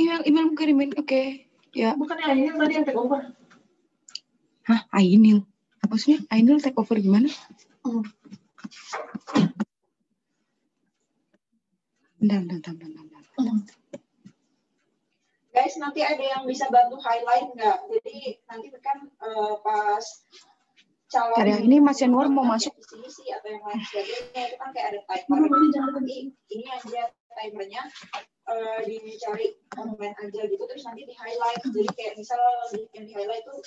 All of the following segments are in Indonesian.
Iya, email, email bukan email. Oke. Okay. Ya. Bukan Ainil tadi yang take over. Hah, Ainil. Apa sih? Ainil take over gimana? Oh. Bentar, bentar, bentar, bentar. Hmm. Guys, nanti ada yang bisa bantu highlight nggak? Jadi nanti kan uh, pas calon ini Mas Yanwar mau masuk di sini sih atau yang lain sebagainya itu kan kayak ada timer ini aja timernya uh, dicari online aja gitu terus nanti di highlight jadi kayak misal yang di highlight tuh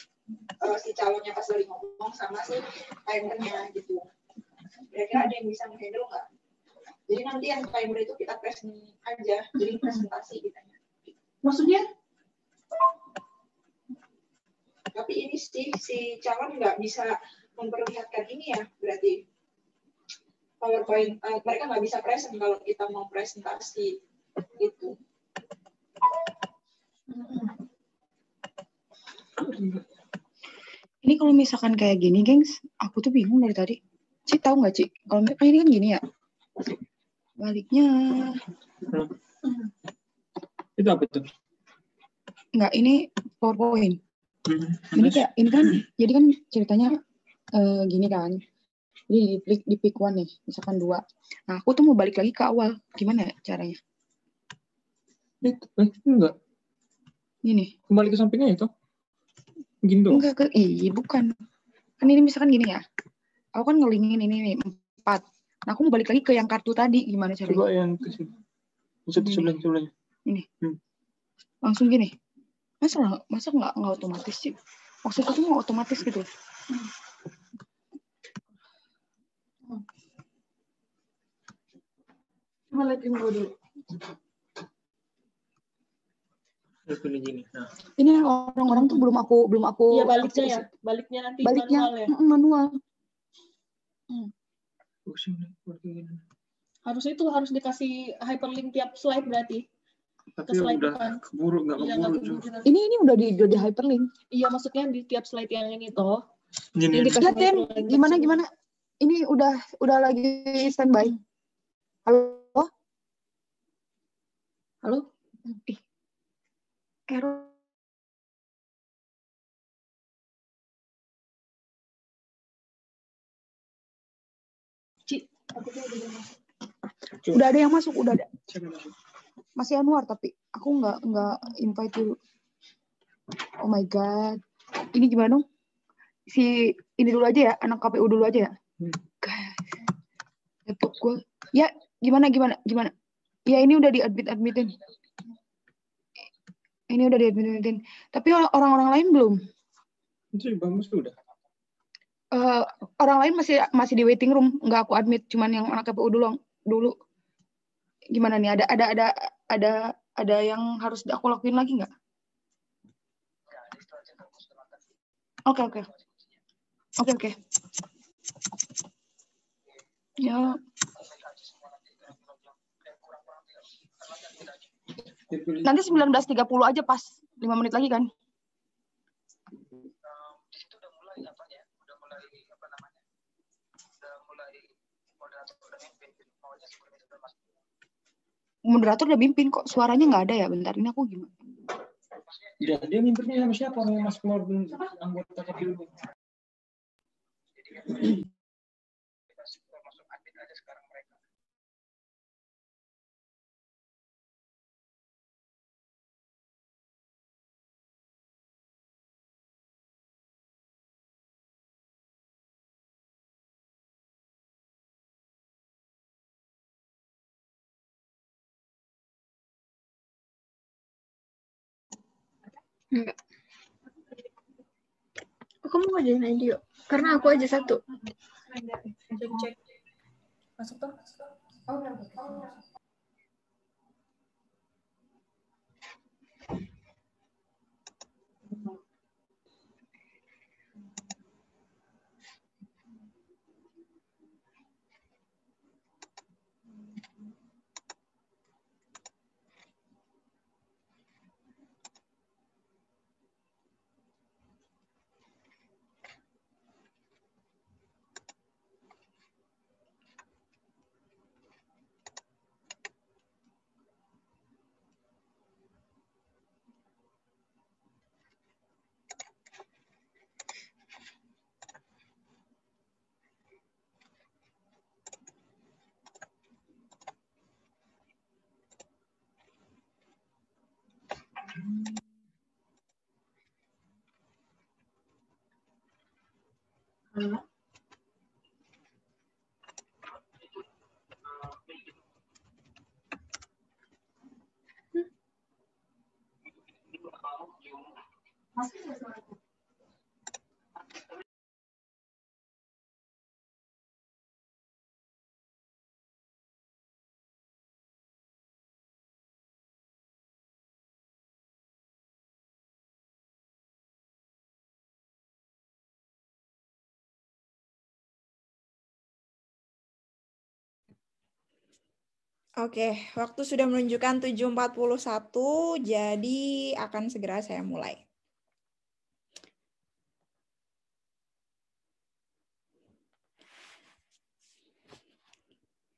uh, si calonnya pas lagi ngomong sama si timernya gitu kira-kira ada yang bisa menghandle nggak jadi nanti yang timer itu kita press aja jadi presentasi gitu maksudnya tapi ini sih si calon nggak bisa memperlihatkan ini ya berarti PowerPoint uh, mereka nggak bisa present kalau kita mau presentasi gitu. Ini kalau misalkan kayak gini, gengs, aku tuh bingung dari tadi. Ci tahu nggak Ci? Kalau misalkan ini kan gini ya. Baliknya. Itu apa tuh? Enggak, ini PowerPoint. Hmm, ini kayak ini kan jadi kan ceritanya uh, gini kan jadi di, pick di pick one nih misalkan dua nah aku tuh mau balik lagi ke awal gimana ya caranya itu eh, eh, enggak ini kembali ke sampingnya itu gini dong enggak ke iya bukan kan ini misalkan gini ya aku kan ngelingin ini nih empat nah aku mau balik lagi ke yang kartu tadi gimana caranya coba yang ke sini maksudnya sebelah sebelahnya ini hmm. langsung gini masa masa nggak nggak otomatis sih maksudku tuh mau otomatis gitu Malah ibu dulu. Nah. Ini orang-orang tuh belum aku belum aku. Iya baliknya ya, baliknya nanti baliknya, manual ya. Manual. Hmm. Harus itu harus dikasih hyperlink tiap slide berarti. Tapi ke slide udah depan. keburu nggak iya, keburu. Ya, keburu ini ini udah di udah di hyperlink. Iya maksudnya di tiap slide yang ini toh. Ini, ini. Lihatin, gimana gimana? Ini udah udah lagi standby. Halo. Halo? Eh. error Udah ada yang masuk, udah ada. Masih Anwar tapi aku nggak nggak invite dulu. Oh my god. Ini gimana dong? Si ini dulu aja ya, anak KPU dulu aja ya. Hmm. Laptop gue. Ya, gimana gimana gimana? Ya ini udah di admit admitin Ini udah admit admitin Tapi orang-orang lain belum. Itu bagus sudah. Uh, eh, orang lain masih masih di waiting room, nggak aku admit, cuman yang anak KPU dulu dulu. Gimana nih? Ada ada ada ada ada yang harus aku lakuin lagi nggak? Oke okay, oke. Okay. Oke okay, oke. Ya. Nanti 19.30 aja pas 5 menit lagi kan? Moderator udah mimpin kok suaranya nggak ada ya bentar ini aku gimana? Iya dia mimpinnya sama siapa? Mas Keluar anggota kecil. Kan Enggak. Aku mau ajain yuk. Karena aku aja satu. Masuk tuh. Oh, うん Oke, waktu sudah menunjukkan 7.41, jadi akan segera saya mulai.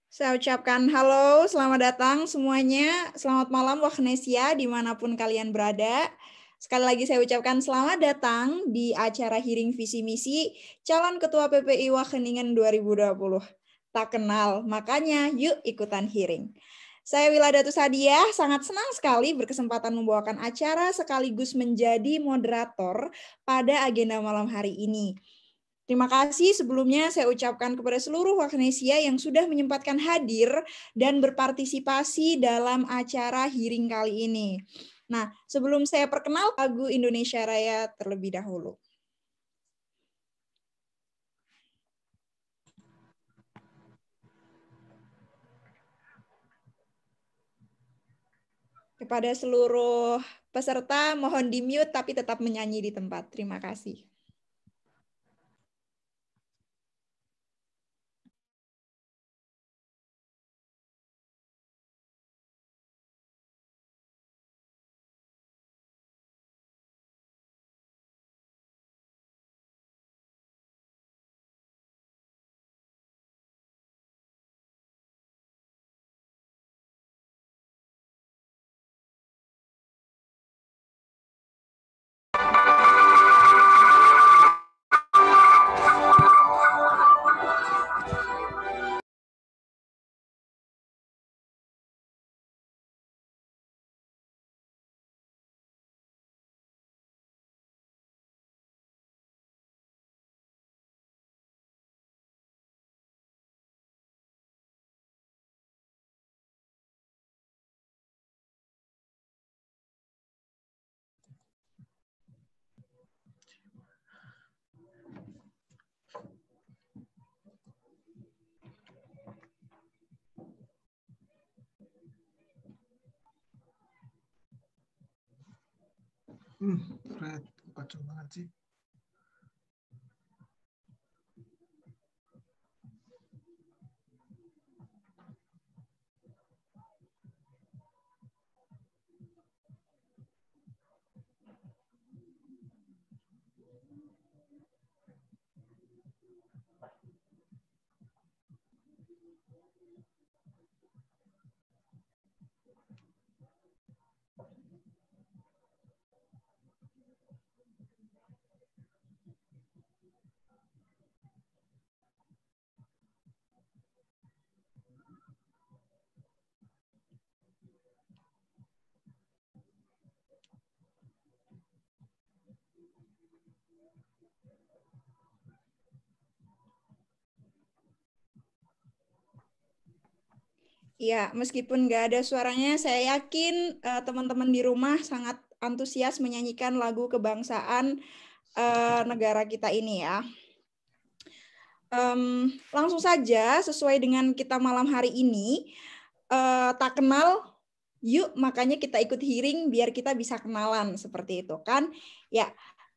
Saya ucapkan halo, selamat datang semuanya. Selamat malam Wahnesia, dimanapun kalian berada. Sekali lagi saya ucapkan selamat datang di acara Hearing Visi Misi Calon Ketua PPI Wageningen 2020 tak kenal. Makanya yuk ikutan hearing. Saya Wiladatus Sadiah, sangat senang sekali berkesempatan membawakan acara sekaligus menjadi moderator pada agenda malam hari ini. Terima kasih sebelumnya saya ucapkan kepada seluruh Waknesia yang sudah menyempatkan hadir dan berpartisipasi dalam acara hearing kali ini. Nah, sebelum saya perkenal lagu Indonesia Raya terlebih dahulu. Kepada seluruh peserta, mohon di-mute tapi tetap menyanyi di tempat. Terima kasih. 응, 음, 그래 누가 좀 나가지. Ya, meskipun nggak ada suaranya, saya yakin uh, teman-teman di rumah sangat antusias menyanyikan lagu kebangsaan uh, negara kita ini ya. Um, langsung saja, sesuai dengan kita malam hari ini, uh, tak kenal, yuk makanya kita ikut hearing biar kita bisa kenalan seperti itu kan. Ya,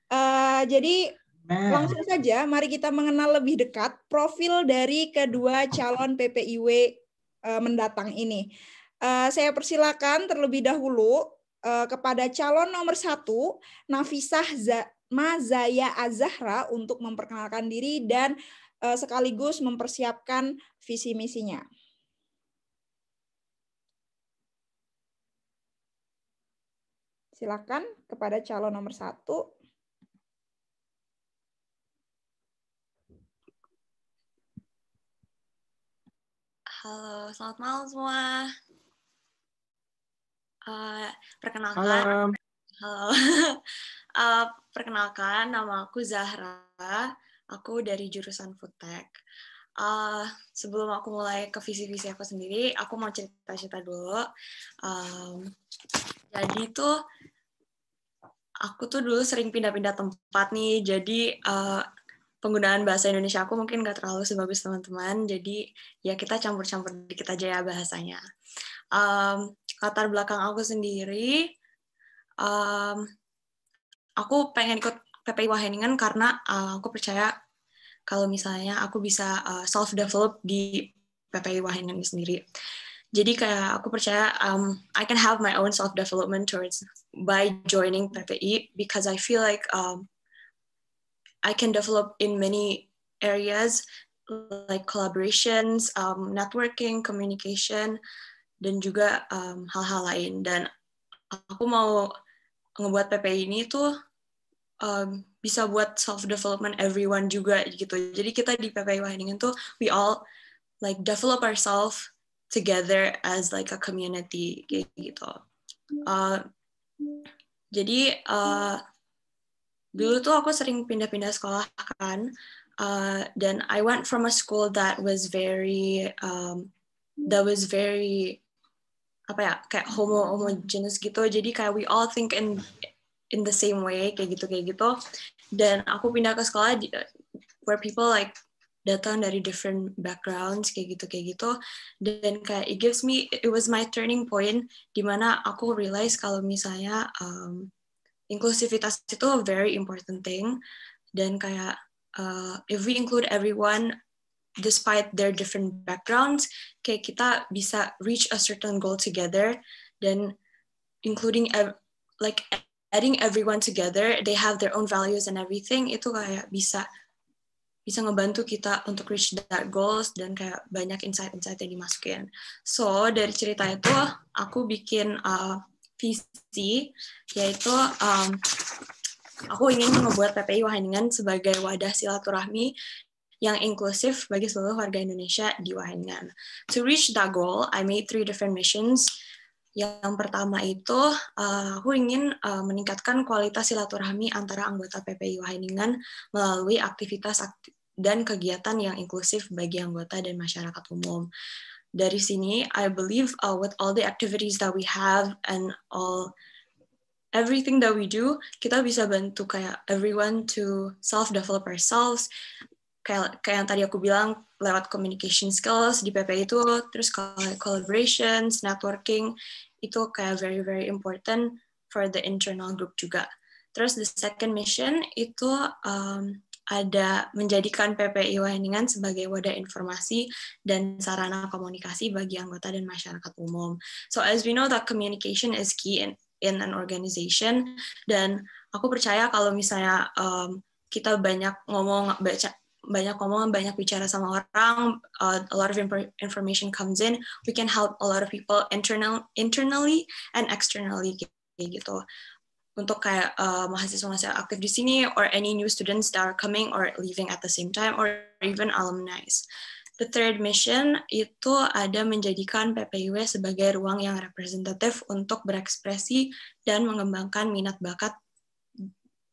uh, jadi nah. langsung saja mari kita mengenal lebih dekat profil dari kedua calon PPIW Eh, mendatang ini. Eh, saya persilakan terlebih dahulu eh, kepada calon nomor satu, Nafisah Mazaya Azahra untuk memperkenalkan diri dan sekaligus mempersiapkan visi misinya. Silakan kepada calon nomor satu, Halo, selamat malam semua. Uh, perkenalkan. Halo. Halo. uh, eh, perkenalkan, nama aku Zahra. Aku dari jurusan Futek. Uh, eh, sebelum aku mulai ke visi-visi aku sendiri, aku mau cerita-cerita dulu. Um, jadi tuh, aku tuh dulu sering pindah-pindah tempat nih. Jadi uh, penggunaan bahasa Indonesia aku mungkin nggak terlalu sebagus teman-teman jadi ya kita campur-campur dikit aja ya bahasanya um, latar belakang aku sendiri um, aku pengen ikut PPI Waheningen karena uh, aku percaya kalau misalnya aku bisa uh, eh, self develop di PPI Waheningen sendiri jadi kayak aku percaya um, I can have my own self development towards by joining PPI because I feel like um, I can develop in many areas like collaborations, um, networking, communication, dan juga um, hal-hal lain. Dan aku mau ngebuat PPI ini tuh um, bisa buat self development everyone juga gitu. Jadi kita di PPI Wageningen tuh we all like develop ourselves together as like a community kayak gitu. Uh, jadi uh, dulu tuh aku sering pindah-pindah sekolah kan uh, dan I went from a school that was very um, that was very apa ya kayak homo homogenous gitu jadi kayak we all think in in the same way kayak gitu kayak gitu dan aku pindah ke sekolah di, where people like datang dari different backgrounds kayak gitu kayak gitu dan kayak it gives me it was my turning point dimana aku realize kalau misalnya um, Inklusivitas itu a very important thing dan kayak uh, if we include everyone despite their different backgrounds kayak kita bisa reach a certain goal together dan including ev like adding everyone together they have their own values and everything itu kayak bisa bisa ngebantu kita untuk reach that goals dan kayak banyak insight-insight yang dimasukin. So dari cerita itu aku bikin uh, visi yaitu um, aku ingin membuat PPI Wageningen sebagai wadah silaturahmi yang inklusif bagi seluruh warga Indonesia di Wageningen. To reach that goal, I made three different missions. Yang pertama itu, uh, aku ingin uh, meningkatkan kualitas silaturahmi antara anggota PPI Wageningen melalui aktivitas akti dan kegiatan yang inklusif bagi anggota dan masyarakat umum dari sini, I believe uh, with all the activities that we have and all everything that we do, kita bisa bantu kayak everyone to self develop ourselves. Kayak, kayak yang tadi aku bilang lewat communication skills di PP itu, terus collaborations, networking itu kayak very very important for the internal group juga. Terus the second mission itu um, ada menjadikan PPI Waheningan sebagai wadah informasi dan sarana komunikasi bagi anggota dan masyarakat umum. So as we know that communication is key in, in an organization dan aku percaya kalau misalnya um, kita banyak ngomong baca banyak ngomong banyak bicara sama orang uh, a lot of information comes in we can help a lot of people internal internally and externally gitu untuk kayak uh, mahasiswa-mahasiswa aktif di sini or any new students that are coming or leaving at the same time or even alumni. The third mission itu ada menjadikan PPIW sebagai ruang yang representatif untuk berekspresi dan mengembangkan minat bakat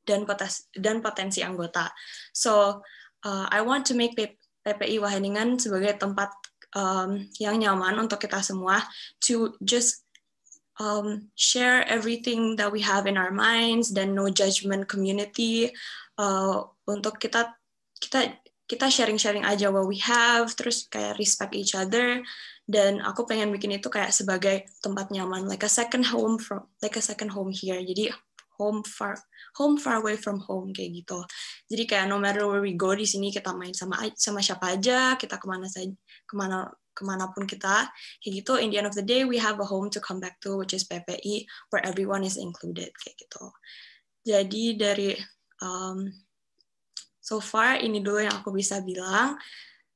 dan potensi, dan potensi anggota. So, uh, I want to make PPI Waheningan sebagai tempat um, yang nyaman untuk kita semua to just um, share everything that we have in our minds dan no judgment community uh, untuk kita kita kita sharing-sharing aja what we have terus kayak respect each other dan aku pengen bikin itu kayak sebagai tempat nyaman like a second home from like a second home here jadi home far home far away from home kayak gitu jadi kayak no matter where we go di sini kita main sama sama siapa aja kita kemana saja kemana kemanapun kita kayak gitu in the end of the day we have a home to come back to which is PPI where everyone is included kayak gitu jadi dari um, so far ini dulu yang aku bisa bilang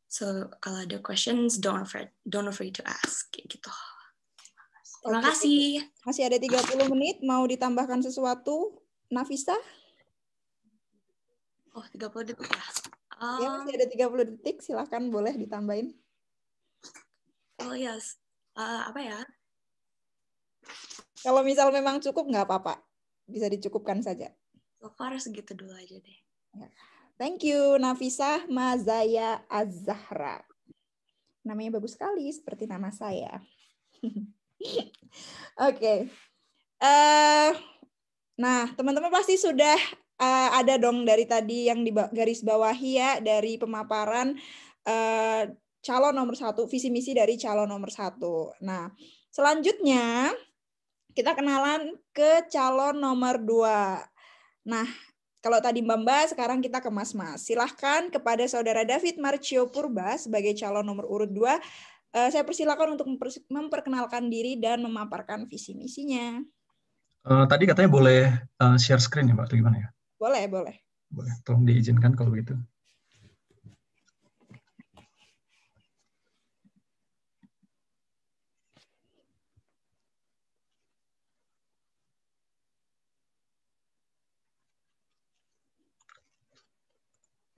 so kalau ada questions don't afraid don't afraid to ask kayak gitu terima kasih masih ada 30 menit mau ditambahkan sesuatu Nafisa Oh, 30 detik ya. Iya, um, ya, masih ada 30 detik. Silahkan boleh ditambahin oh ya yes. uh, eh, apa ya kalau misal memang cukup nggak apa-apa bisa dicukupkan saja so far segitu dulu aja deh ya. thank you Nafisa Mazaya Azahra. namanya bagus sekali seperti nama saya Oke. okay. Uh, eh, nah, teman-teman pasti sudah uh, ada dong dari tadi yang di garis bawah ya dari pemaparan uh, calon nomor satu, visi misi dari calon nomor satu. Nah, selanjutnya kita kenalan ke calon nomor dua. Nah, kalau tadi Mbak Mbak, sekarang kita ke Mas Mas. Silahkan kepada Saudara David Marcio Purba sebagai calon nomor urut dua. Eh, saya persilakan untuk memperkenalkan diri dan memaparkan visi misinya. Uh, tadi katanya boleh uh, share screen ya Mbak, atau gimana ya? Boleh, boleh. Boleh, tolong diizinkan kalau begitu.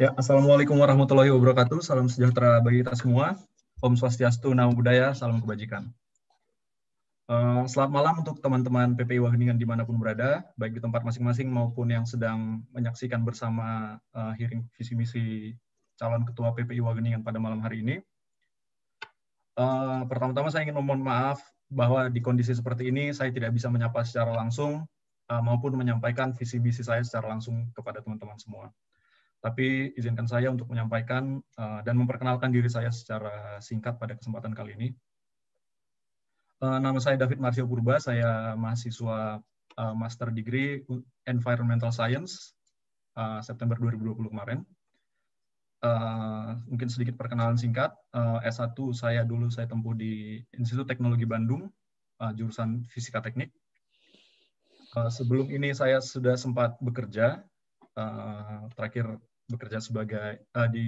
Ya, Assalamualaikum warahmatullahi wabarakatuh. Salam sejahtera bagi kita semua. Om Swastiastu, Namo Buddhaya, Salam Kebajikan. Uh, selamat malam untuk teman-teman PPI Wageningen dimanapun berada, baik di tempat masing-masing maupun yang sedang menyaksikan bersama uh, hearing visi-misi calon ketua PPI Wageningen pada malam hari ini. Uh, Pertama-tama saya ingin memohon maaf bahwa di kondisi seperti ini saya tidak bisa menyapa secara langsung uh, maupun menyampaikan visi-misi saya secara langsung kepada teman-teman semua. Tapi izinkan saya untuk menyampaikan uh, dan memperkenalkan diri saya secara singkat pada kesempatan kali ini. Uh, nama saya David Marsio Purba, saya mahasiswa uh, Master Degree Environmental Science uh, September 2020 kemarin. Uh, mungkin sedikit perkenalan singkat. Uh, S1 saya dulu saya tempuh di Institut Teknologi Bandung, uh, jurusan Fisika Teknik. Uh, sebelum ini saya sudah sempat bekerja, uh, terakhir bekerja sebagai uh, di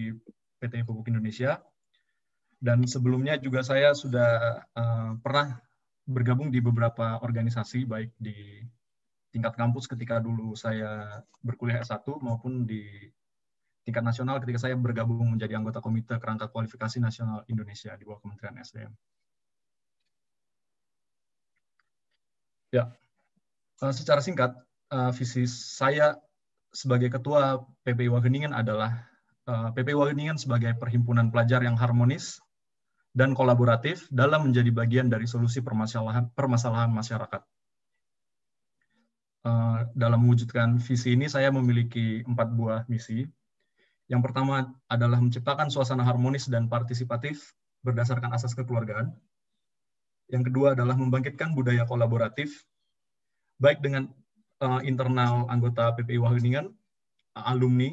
PT Pupuk Indonesia. Dan sebelumnya juga saya sudah uh, pernah bergabung di beberapa organisasi baik di tingkat kampus ketika dulu saya berkuliah S1 maupun di tingkat nasional ketika saya bergabung menjadi anggota Komite Kerangka Kualifikasi Nasional Indonesia di bawah Kementerian SDM. Ya, eh, secara singkat, visi saya sebagai ketua PPI Wageningen adalah eh, PPI Wageningen sebagai perhimpunan pelajar yang harmonis dan kolaboratif dalam menjadi bagian dari solusi permasalahan, permasalahan masyarakat. Eh, dalam mewujudkan visi ini, saya memiliki empat buah misi. Yang pertama adalah menciptakan suasana harmonis dan partisipatif berdasarkan asas kekeluargaan. Yang kedua adalah membangkitkan budaya kolaboratif, baik dengan Eh, internal anggota PPI Wageningen, eh, alumni,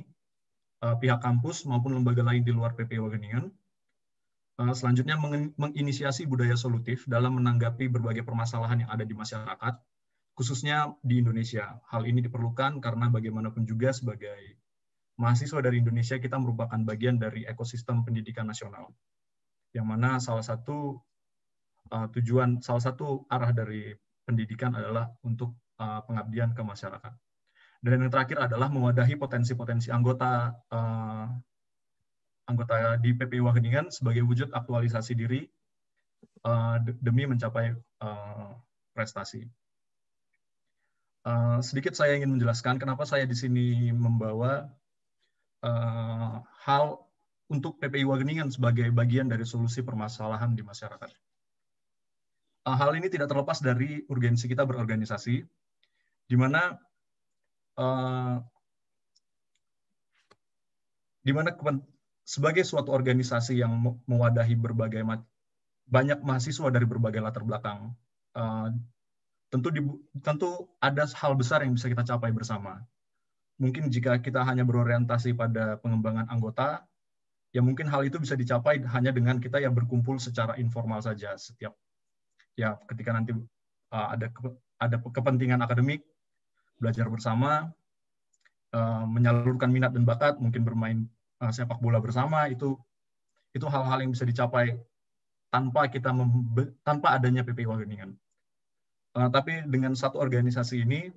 eh, pihak kampus maupun lembaga lain di luar PPI Wageningen. selanjutnya menginisiasi budaya solutif dalam menanggapi berbagai permasalahan yang ada di masyarakat, khususnya di Indonesia. Hal ini diperlukan karena bagaimanapun juga sebagai mahasiswa dari Indonesia kita merupakan bagian dari ekosistem pendidikan nasional. Yang mana salah satu tujuan salah satu arah dari pendidikan adalah untuk Eh, pengabdian ke masyarakat. Dan yang terakhir adalah mewadahi potensi-potensi anggota uh, anggota di PPI Wageningen sebagai wujud aktualisasi diri uh, demi mencapai uh, prestasi. Uh, sedikit saya ingin menjelaskan kenapa saya di sini membawa uh, hal untuk PPI Wageningen sebagai bagian dari solusi permasalahan di masyarakat. Uh, hal ini tidak terlepas dari urgensi kita berorganisasi, di mana uh, di mana sebagai suatu organisasi yang mewadahi berbagai banyak mahasiswa dari berbagai latar belakang uh, tentu di, tentu ada hal besar yang bisa kita capai bersama mungkin jika kita hanya berorientasi pada pengembangan anggota ya mungkin hal itu bisa dicapai hanya dengan kita yang berkumpul secara informal saja setiap ya ketika nanti uh, ada ke, ada kepentingan akademik belajar bersama, uh, menyalurkan minat dan bakat, mungkin bermain uh, sepak bola bersama itu itu hal-hal yang bisa dicapai tanpa kita tanpa adanya PPI Wageningen. Uh, tapi dengan satu organisasi ini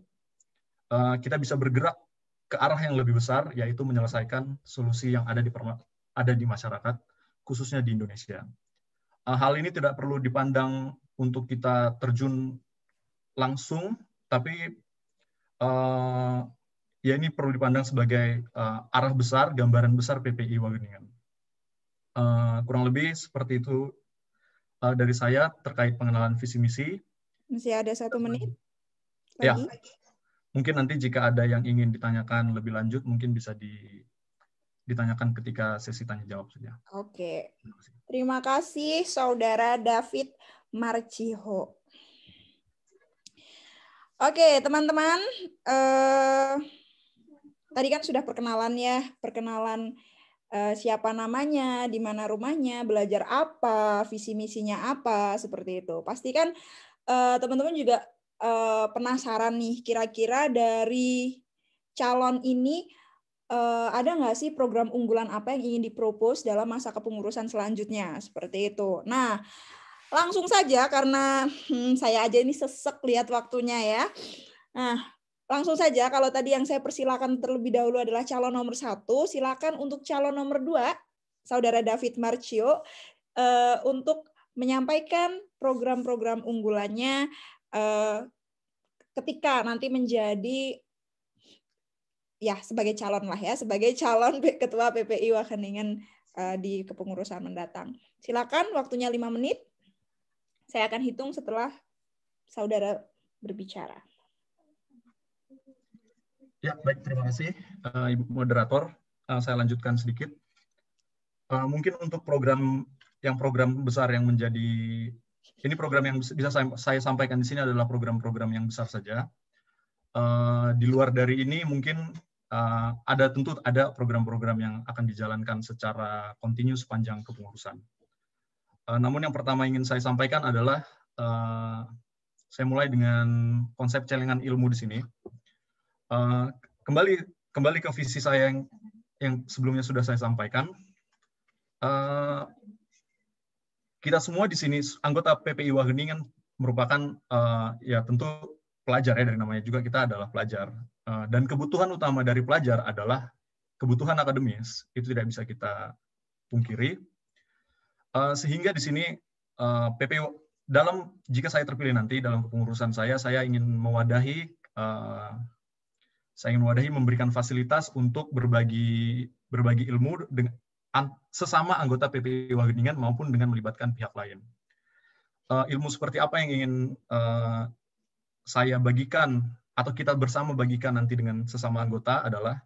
uh, kita bisa bergerak ke arah yang lebih besar yaitu menyelesaikan solusi yang ada di ada di masyarakat khususnya di Indonesia. Uh, hal ini tidak perlu dipandang untuk kita terjun langsung tapi uh, ya ini perlu dipandang sebagai uh, arah besar, gambaran besar PPI Wageningen. Uh, kurang lebih seperti itu uh, dari saya terkait pengenalan visi misi. Masih ada satu menit. Ya. Lagi. Ya. Mungkin nanti jika ada yang ingin ditanyakan lebih lanjut, mungkin bisa di, ditanyakan ketika sesi tanya jawab saja. Oke. Terima kasih, Terima kasih Saudara David Marciho. Oke, teman-teman, eh, tadi kan sudah perkenalan ya, perkenalan eh, siapa namanya, di mana rumahnya, belajar apa, visi misinya apa, seperti itu. Pasti kan eh, teman-teman juga eh, penasaran nih, kira-kira dari calon ini uh, ada nggak sih program unggulan apa yang ingin dipropos dalam masa kepengurusan selanjutnya, seperti itu. Nah langsung saja karena hmm, saya aja ini sesek lihat waktunya ya. Nah, langsung saja kalau tadi yang saya persilakan terlebih dahulu adalah calon nomor satu, silakan untuk calon nomor dua, saudara David Marcio, uh, untuk menyampaikan program-program unggulannya uh, ketika nanti menjadi ya sebagai calon lah ya sebagai calon ketua PPI Wageningen uh, di kepengurusan mendatang. Silakan waktunya lima menit. Saya akan hitung setelah saudara berbicara. Ya, baik. Terima kasih, uh, Ibu Moderator. Uh, saya lanjutkan sedikit. Uh, mungkin untuk program yang program besar yang menjadi ini program yang bisa saya, saya sampaikan di sini adalah program-program yang besar saja. Uh, di luar dari ini mungkin uh, ada tentu ada program-program yang akan dijalankan secara kontinu sepanjang kepengurusan. Eh, namun yang pertama ingin saya sampaikan adalah uh, saya mulai dengan konsep celengan ilmu di sini. Uh, kembali kembali ke visi saya yang yang sebelumnya sudah saya sampaikan. Uh, kita semua di sini anggota PPI Wageningen kan merupakan uh, ya tentu pelajar ya dari namanya juga kita adalah pelajar uh, dan kebutuhan utama dari pelajar adalah kebutuhan akademis itu tidak bisa kita pungkiri Eh, sehingga di sini uh, eh, PPU dalam jika saya terpilih nanti dalam kepengurusan saya, saya ingin mewadahi uh, saya ingin mewadahi memberikan fasilitas untuk berbagi berbagi ilmu dengan sesama anggota PPU Wageningen maupun dengan melibatkan pihak lain. Uh, ilmu seperti apa yang ingin uh, saya bagikan atau kita bersama bagikan nanti dengan sesama anggota adalah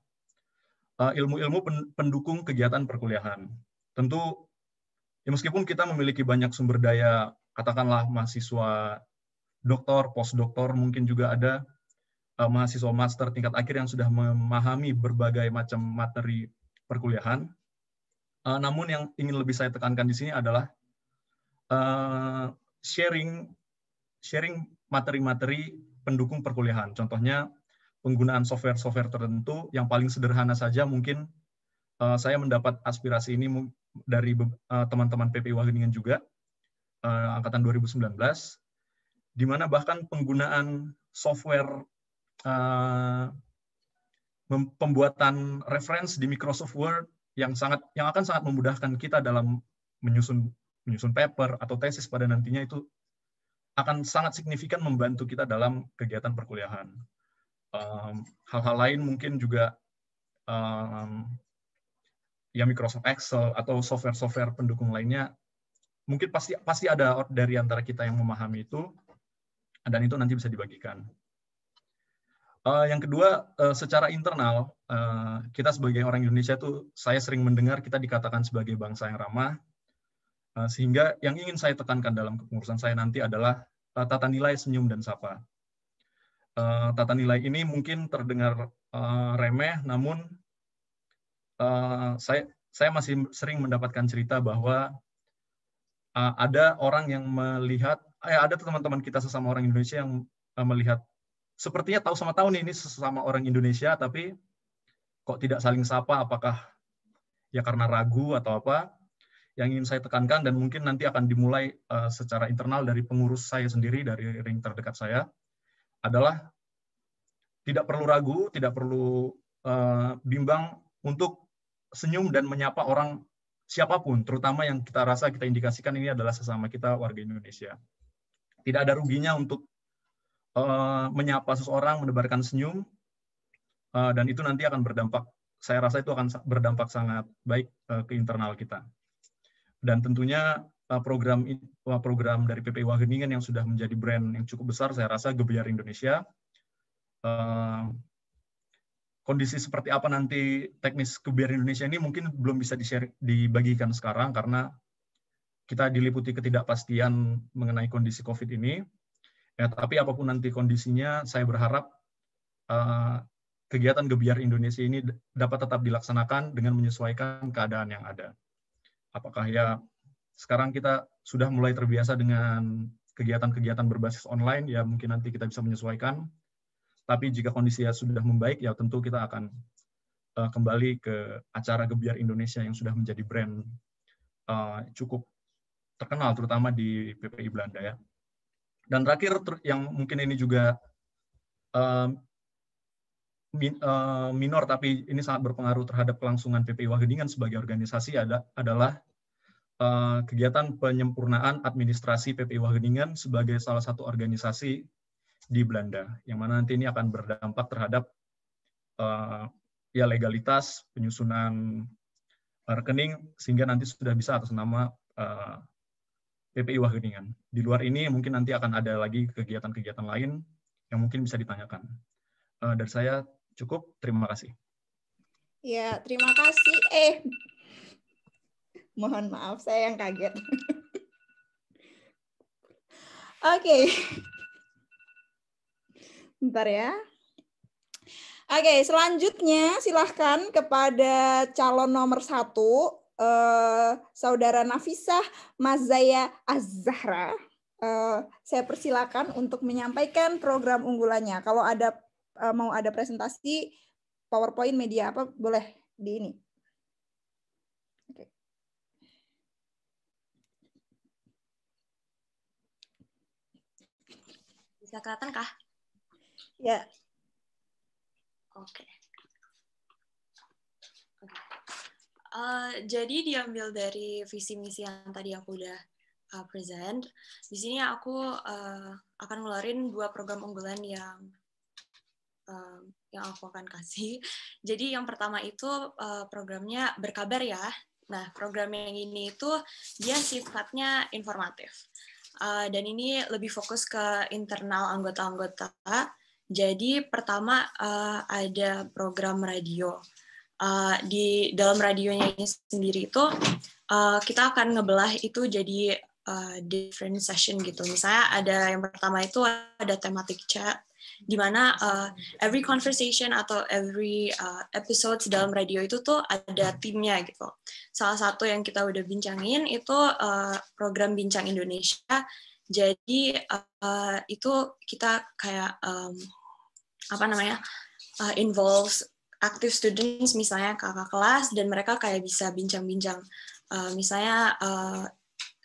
ilmu -ilmu pendukung kegiatan perkuliahan. Tentu ya meskipun kita memiliki banyak sumber daya, katakanlah mahasiswa doktor, postdoktor, mungkin juga ada uh, mahasiswa master tingkat akhir yang sudah memahami berbagai macam materi perkuliahan. Uh, namun yang ingin lebih saya tekankan di sini adalah uh, sharing sharing materi-materi pendukung perkuliahan. Contohnya penggunaan software-software tertentu yang paling sederhana saja mungkin uh, saya mendapat aspirasi ini dari eh, teman-teman PPU PPI Wageningen juga eh, angkatan 2019 di mana bahkan penggunaan software eh, pembuatan reference di Microsoft Word yang sangat yang akan sangat memudahkan kita dalam menyusun menyusun paper atau tesis pada nantinya itu akan sangat signifikan membantu kita dalam kegiatan perkuliahan. Hal-hal lain mungkin juga ya Microsoft Excel atau software-software pendukung lainnya mungkin pasti pasti ada dari antara kita yang memahami itu dan itu nanti bisa dibagikan. Uh, yang kedua, uh, secara internal uh, kita sebagai orang Indonesia itu saya sering mendengar kita dikatakan sebagai bangsa yang ramah, uh, sehingga yang ingin saya tekankan dalam kepengurusan saya nanti adalah tata nilai senyum dan sapa. Uh, tata nilai ini mungkin terdengar uh, remeh, namun uh, saya saya masih sering mendapatkan cerita bahwa uh, ada orang yang melihat eh, ada teman-teman kita sesama orang Indonesia yang uh, melihat sepertinya tahu sama tahu nih ini sesama orang Indonesia tapi kok tidak saling sapa apakah ya karena ragu atau apa yang ingin saya tekankan dan mungkin nanti akan dimulai uh, secara internal dari pengurus saya sendiri dari ring terdekat saya adalah tidak perlu ragu, tidak perlu uh, bimbang untuk senyum dan menyapa orang siapapun, terutama yang kita rasa kita indikasikan ini adalah sesama kita warga Indonesia. Tidak ada ruginya untuk uh, menyapa seseorang, menebarkan senyum, uh, dan itu nanti akan berdampak. Saya rasa itu akan berdampak sangat baik uh, ke internal kita. Dan tentunya uh, program uh, program dari PPI Wageningen yang sudah menjadi brand yang cukup besar, saya rasa Gebyar Indonesia kondisi seperti apa nanti teknis kebiar Indonesia ini mungkin belum bisa di-share, dibagikan sekarang karena kita diliputi ketidakpastian mengenai kondisi COVID ini. Ya, tapi apapun nanti kondisinya, saya berharap uh, kegiatan gebiar Indonesia ini dapat tetap dilaksanakan dengan menyesuaikan keadaan yang ada. Apakah ya sekarang kita sudah mulai terbiasa dengan kegiatan-kegiatan berbasis online, ya mungkin nanti kita bisa menyesuaikan tapi jika kondisinya sudah membaik, ya tentu kita akan uh, kembali ke acara Gebiar Indonesia yang sudah menjadi brand uh, cukup terkenal, terutama di PPI Belanda ya. Dan terakhir ter yang mungkin ini juga uh, min uh, minor, tapi ini sangat berpengaruh terhadap kelangsungan PPI Wageningen sebagai organisasi ada, adalah kegiatan penyempurnaan administrasi PPI Wageningen sebagai salah satu organisasi di Belanda, yang mana nanti ini akan berdampak terhadap uh, ya legalitas penyusunan eh, rekening sehingga nanti sudah bisa atas nama uh, eh, PPI Wageningen. Di luar ini mungkin nanti akan ada lagi kegiatan-kegiatan lain yang mungkin bisa ditanyakan. Uh, dari saya cukup, terima kasih. Ya, terima kasih. Eh, mohon maaf saya yang kaget. Oke. okay. Bentar ya. Oke, selanjutnya silahkan kepada calon nomor satu, eh, Saudara Nafisah Mazaya Azhara. Eh, saya persilakan untuk menyampaikan program unggulannya. Kalau ada eh, mau ada presentasi, PowerPoint, media apa, boleh di ini. Bisa kelihatan kah? Ya. Oke. Okay. Uh, eh, jadi diambil dari visi misi yang tadi aku udah uh, present. Di sini aku uh, akan ngeluarin dua program unggulan yang uh, yang aku akan kasih. Jadi yang pertama itu uh, programnya berkabar ya. Nah program yang ini itu dia sifatnya informatif. Uh, dan ini lebih fokus ke internal anggota-anggota jadi pertama uh, ada program radio. Uh, di dalam radionya ini sendiri itu uh, kita akan ngebelah itu jadi uh, different session gitu. Misalnya ada yang pertama itu ada tematik chat di mana uh, every conversation atau every uh, episode dalam radio itu tuh ada timnya gitu. Salah satu yang kita udah bincangin itu uh, program Bincang Indonesia. Jadi uh, itu kita kayak um, apa namanya uh, involves active students misalnya kakak kelas dan mereka kayak bisa bincang-bincang uh, misalnya uh, eh,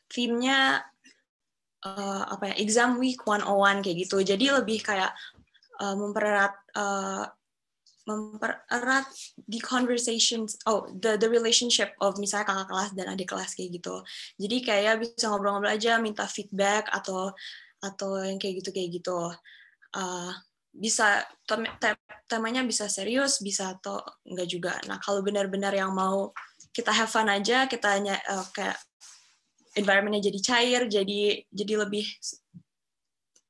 timnya uh, apa ya exam week one-on-one kayak gitu jadi lebih kayak uh, mempererat uh, mempererat the conversations oh the the relationship of misalnya kakak kelas dan adik kelas kayak gitu jadi kayak bisa ngobrol-ngobrol aja minta feedback atau atau yang kayak gitu kayak gitu uh, bisa tem tem temanya bisa serius bisa atau enggak juga nah kalau benar-benar yang mau kita have fun aja kita hanya uh, eh, kayak environmentnya jadi cair jadi jadi lebih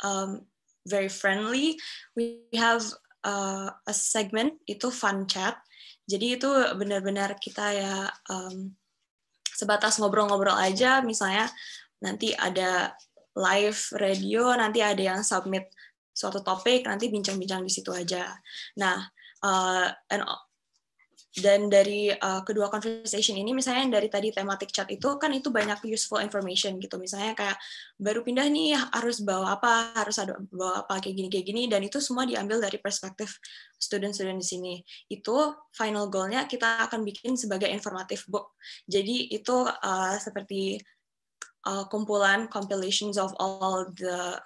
um, very friendly we have uh, a segment itu fun chat jadi itu benar-benar kita ya um, sebatas ngobrol-ngobrol aja misalnya nanti ada live radio nanti ada yang submit suatu topik nanti bincang-bincang di situ aja. Nah, uh, and dan dari uh, kedua conversation ini misalnya dari tadi tematik chat itu kan itu banyak useful information gitu misalnya kayak baru pindah nih harus bawa apa harus ada bawa apa kayak gini kayak gini dan itu semua diambil dari perspektif student-student di sini itu final goalnya kita akan bikin sebagai informative book jadi itu uh, seperti uh, kumpulan compilations of all the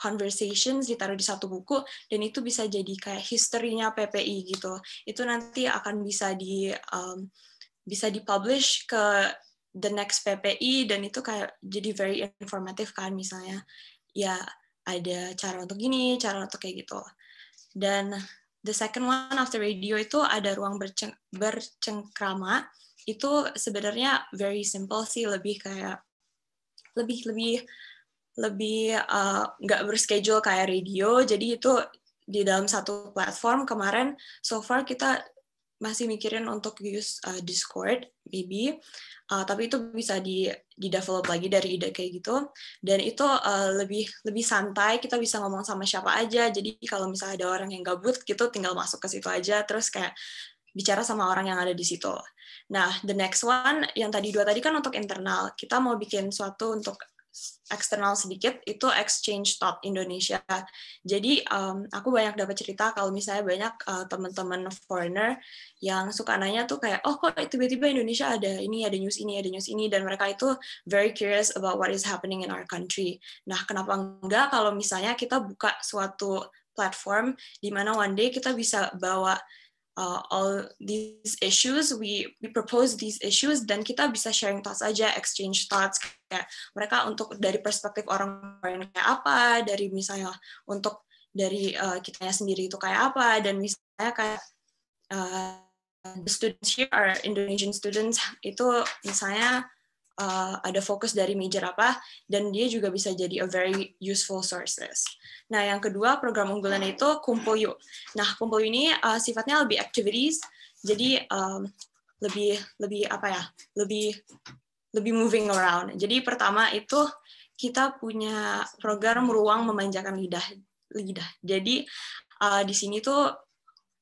conversations ditaruh di satu buku dan itu bisa jadi kayak historinya PPI gitu itu nanti akan bisa di um, bisa dipublish ke the next PPI dan itu kayak jadi very informative kan misalnya ya ada cara untuk gini cara untuk kayak gitu dan the second one after radio itu ada ruang berceng bercengkrama itu sebenarnya very simple sih lebih kayak lebih lebih lebih eh, nggak uh, berschedule kayak radio jadi itu di dalam satu platform kemarin so far kita masih mikirin untuk use uh, Discord maybe uh, tapi itu bisa di di develop lagi dari ide kayak gitu dan itu uh, lebih lebih santai kita bisa ngomong sama siapa aja jadi kalau misalnya ada orang yang gabut gitu tinggal masuk ke situ aja terus kayak bicara sama orang yang ada di situ. Nah, the next one yang tadi dua tadi kan untuk internal. Kita mau bikin suatu untuk eksternal sedikit itu exchange top Indonesia. Jadi um, aku banyak dapat cerita kalau misalnya banyak uh, teman-teman foreigner yang suka nanya tuh kayak oh kok tiba-tiba Indonesia ada ini ada news ini ada news ini dan mereka itu very curious about what is happening in our country. Nah kenapa enggak kalau misalnya kita buka suatu platform di mana one day kita bisa bawa uh, all these issues, we we propose these issues, dan kita bisa sharing thoughts aja, exchange thoughts kayak mereka untuk dari perspektif orang lain kayak apa, dari misalnya untuk dari uh, kitanya sendiri itu kayak apa, dan misalnya kayak uh, the students here are Indonesian students itu misalnya uh, ada fokus dari major apa dan dia juga bisa jadi a very useful sources. Nah, yang kedua program unggulan itu kumpul yuk. Nah, kumpul ini uh, sifatnya lebih activities, jadi um, lebih lebih apa ya? Lebih lebih moving around. Jadi pertama itu kita punya program ruang memanjakan lidah lidah. Jadi uh, di sini tuh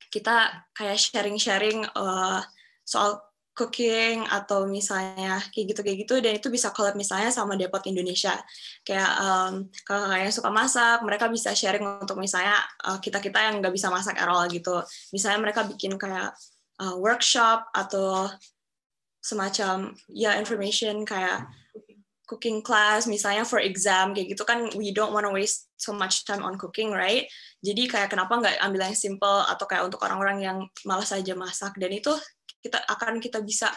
kita kayak sharing-sharing uh, soal cooking atau misalnya kayak gitu kayak gitu dan itu bisa collab misalnya sama Depot Indonesia kayak um, kakak-kakak yang suka masak mereka bisa sharing untuk misalnya uh, eh, kita kita yang nggak bisa masak at all gitu misalnya mereka bikin kayak uh, workshop atau semacam ya information kayak cooking class misalnya for exam kayak gitu kan we don't wanna waste so much time on cooking right jadi kayak kenapa nggak ambil yang simple atau kayak untuk orang-orang yang malas aja masak dan itu kita akan kita bisa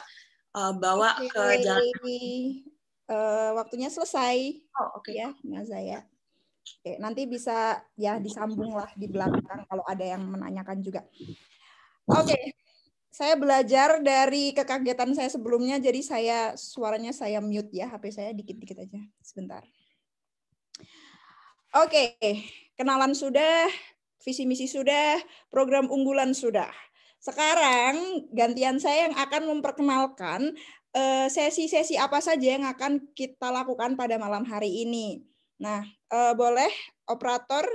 uh, bawa okay. ke jalan uh, waktunya selesai oh, okay. ya Mas ya Oke, nanti bisa ya disambung lah di belakang kalau ada yang menanyakan juga. Oke, saya belajar dari kekagetan saya sebelumnya, jadi saya suaranya saya mute ya, HP saya dikit-dikit aja, sebentar. Oke, okay. kenalan sudah, visi misi sudah, program unggulan sudah. Sekarang gantian saya yang akan memperkenalkan eh, sesi-sesi apa saja yang akan kita lakukan pada malam hari ini. Nah, eh, boleh operator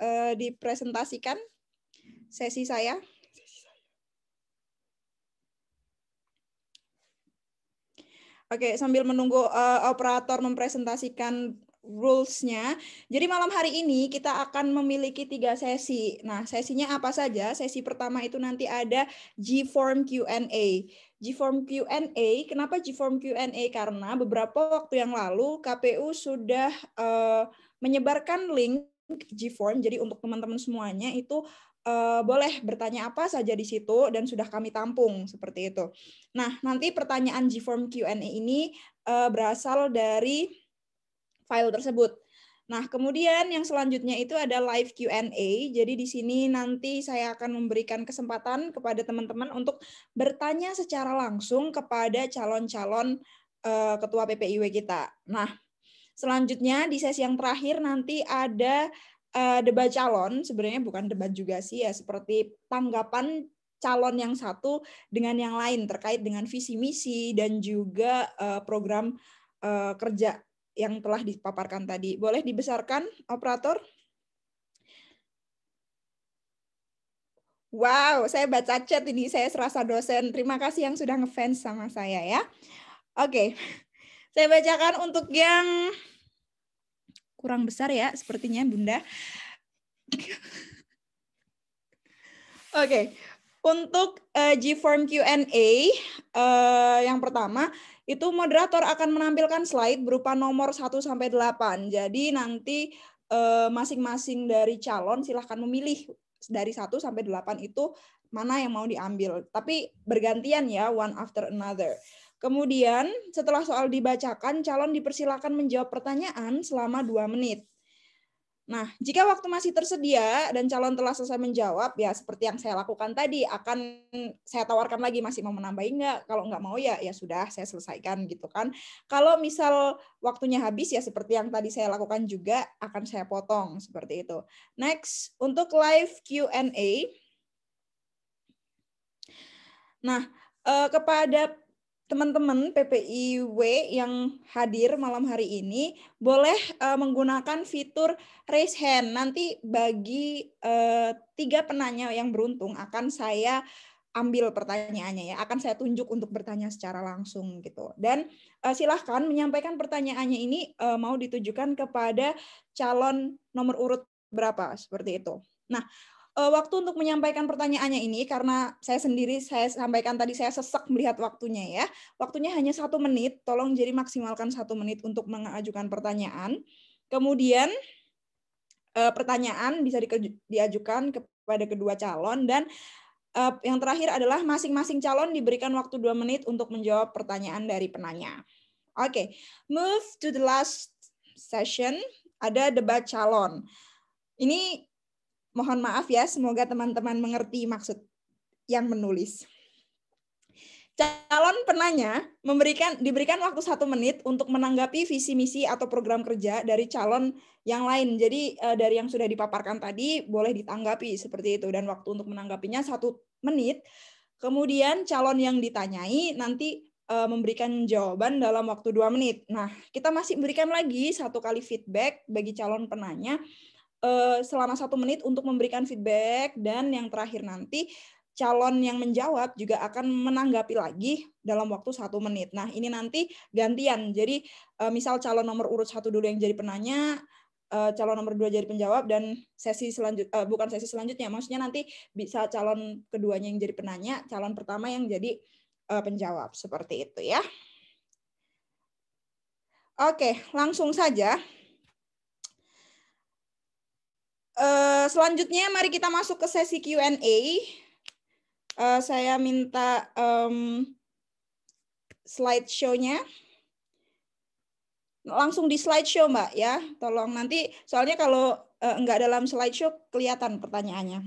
eh, dipresentasikan sesi saya? Oke, sambil menunggu uh, operator mempresentasikan rules-nya. Jadi malam hari ini kita akan memiliki tiga sesi. Nah, sesinya apa saja? Sesi pertama itu nanti ada G-Form Q&A. G-Form Q&A, kenapa G-Form Q&A? Karena beberapa waktu yang lalu KPU sudah uh, menyebarkan link G-Form, jadi untuk teman-teman semuanya itu uh, boleh bertanya apa saja di situ dan sudah kami tampung seperti itu. Nah, nanti pertanyaan G Form Q&A ini uh, berasal dari file tersebut. Nah, kemudian yang selanjutnya itu ada live Q&A. Jadi di sini nanti saya akan memberikan kesempatan kepada teman-teman untuk bertanya secara langsung kepada calon-calon uh, ketua PPIW kita. Nah, selanjutnya di sesi yang terakhir nanti ada uh, debat calon sebenarnya bukan debat juga sih ya seperti tanggapan calon yang satu dengan yang lain terkait dengan visi misi dan juga uh, program uh, kerja yang telah dipaparkan tadi. Boleh dibesarkan operator? Wow, saya baca chat ini saya serasa dosen. Terima kasih yang sudah ngefans sama saya ya. Oke. Okay. Saya bacakan untuk yang kurang besar ya sepertinya Bunda. Oke, okay. untuk uh, G-Form Q&A uh, eh, yang pertama itu moderator akan menampilkan slide berupa nomor 1 sampai 8. Jadi nanti eh, masing-masing uh, dari calon silahkan memilih dari 1 sampai 8 itu mana yang mau diambil. Tapi bergantian ya one after another. Kemudian setelah soal dibacakan, calon dipersilakan menjawab pertanyaan selama dua menit. Nah, jika waktu masih tersedia dan calon telah selesai menjawab, ya seperti yang saya lakukan tadi, akan saya tawarkan lagi masih mau menambahin nggak. Kalau nggak mau ya ya sudah, saya selesaikan gitu kan. Kalau misal waktunya habis ya seperti yang tadi saya lakukan juga akan saya potong seperti itu. Next, untuk live Q&A. Nah, eh, kepada teman-teman PPIW yang hadir malam hari ini boleh uh, menggunakan fitur raise hand. Nanti bagi uh, tiga penanya yang beruntung akan saya ambil pertanyaannya ya akan saya tunjuk untuk bertanya secara langsung gitu dan uh, silahkan menyampaikan pertanyaannya ini uh, mau ditujukan kepada calon nomor urut berapa seperti itu nah uh, waktu untuk menyampaikan pertanyaannya ini karena saya sendiri saya sampaikan tadi saya sesak melihat waktunya ya. Waktunya hanya satu menit. Tolong jadi maksimalkan satu menit untuk mengajukan pertanyaan. Kemudian uh, pertanyaan bisa diajukan kepada kedua calon dan uh, yang terakhir adalah masing-masing calon diberikan waktu dua menit untuk menjawab pertanyaan dari penanya. Oke, okay. move to the last session. Ada debat calon. Ini Mohon maaf ya, semoga teman-teman mengerti maksud yang menulis. Calon penanya memberikan diberikan waktu satu menit untuk menanggapi visi misi atau program kerja dari calon yang lain. Jadi eh, dari yang sudah dipaparkan tadi boleh ditanggapi seperti itu dan waktu untuk menanggapinya satu menit. Kemudian calon yang ditanyai nanti eh, memberikan jawaban dalam waktu dua menit. Nah kita masih berikan lagi satu kali feedback bagi calon penanya Eh, selama satu menit untuk memberikan feedback dan yang terakhir nanti calon yang menjawab juga akan menanggapi lagi dalam waktu satu menit. Nah ini nanti gantian. Jadi eh, misal calon nomor urut satu dulu yang jadi penanya, eh, calon nomor dua jadi penjawab dan sesi selanjut bukan sesi selanjutnya. Maksudnya nanti bisa calon keduanya yang jadi penanya, calon pertama yang jadi penjawab seperti itu ya. Oke, langsung saja Eh, selanjutnya mari kita masuk ke sesi Q&A. Uh, eh, saya minta um, slideshow-nya. Langsung di slideshow Mbak ya. Tolong nanti soalnya kalau uh, eh, enggak dalam slideshow kelihatan pertanyaannya.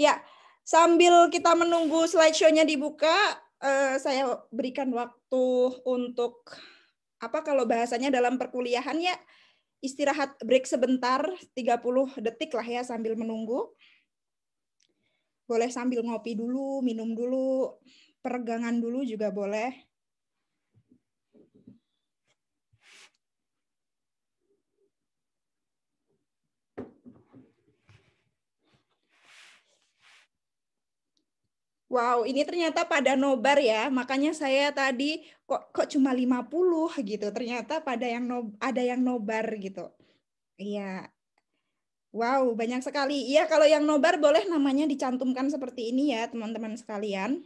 Ya, sambil kita menunggu slideshow-nya dibuka, uh, saya berikan waktu untuk apa kalau bahasanya dalam perkuliahan ya istirahat break sebentar 30 detik lah ya sambil menunggu. Boleh sambil ngopi dulu, minum dulu, peregangan dulu juga boleh. Wow, ini ternyata pada nobar ya. Makanya saya tadi kok kok cuma 50 gitu. Ternyata pada yang no, ada yang nobar gitu. Iya. Wow, banyak sekali. Iya, kalau yang nobar boleh namanya dicantumkan seperti ini ya, teman-teman sekalian.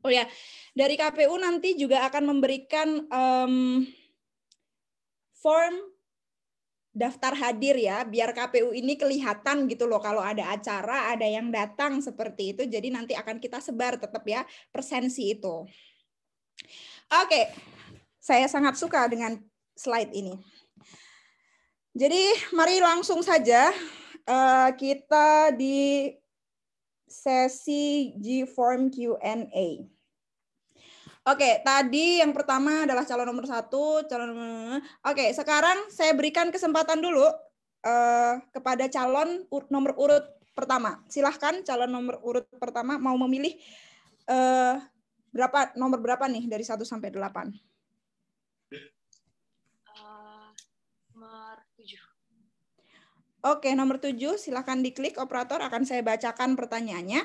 Oh ya, dari KPU nanti juga akan memberikan um, form daftar hadir ya biar KPU ini kelihatan gitu loh kalau ada acara ada yang datang seperti itu jadi nanti akan kita sebar tetap ya persensi itu. Oke. Saya sangat suka dengan slide ini. Jadi mari langsung saja eh, kita di sesi G-Form Q&A. Oke, tadi yang pertama adalah calon nomor satu, calon. Nomor... Oke, sekarang saya berikan kesempatan dulu uh, kepada calon ur nomor urut pertama. Silahkan calon nomor urut pertama mau memilih uh, berapa nomor berapa nih dari 1 sampai 8? Eh, nomor 7. Oke, nomor 7 silahkan diklik operator akan saya bacakan pertanyaannya.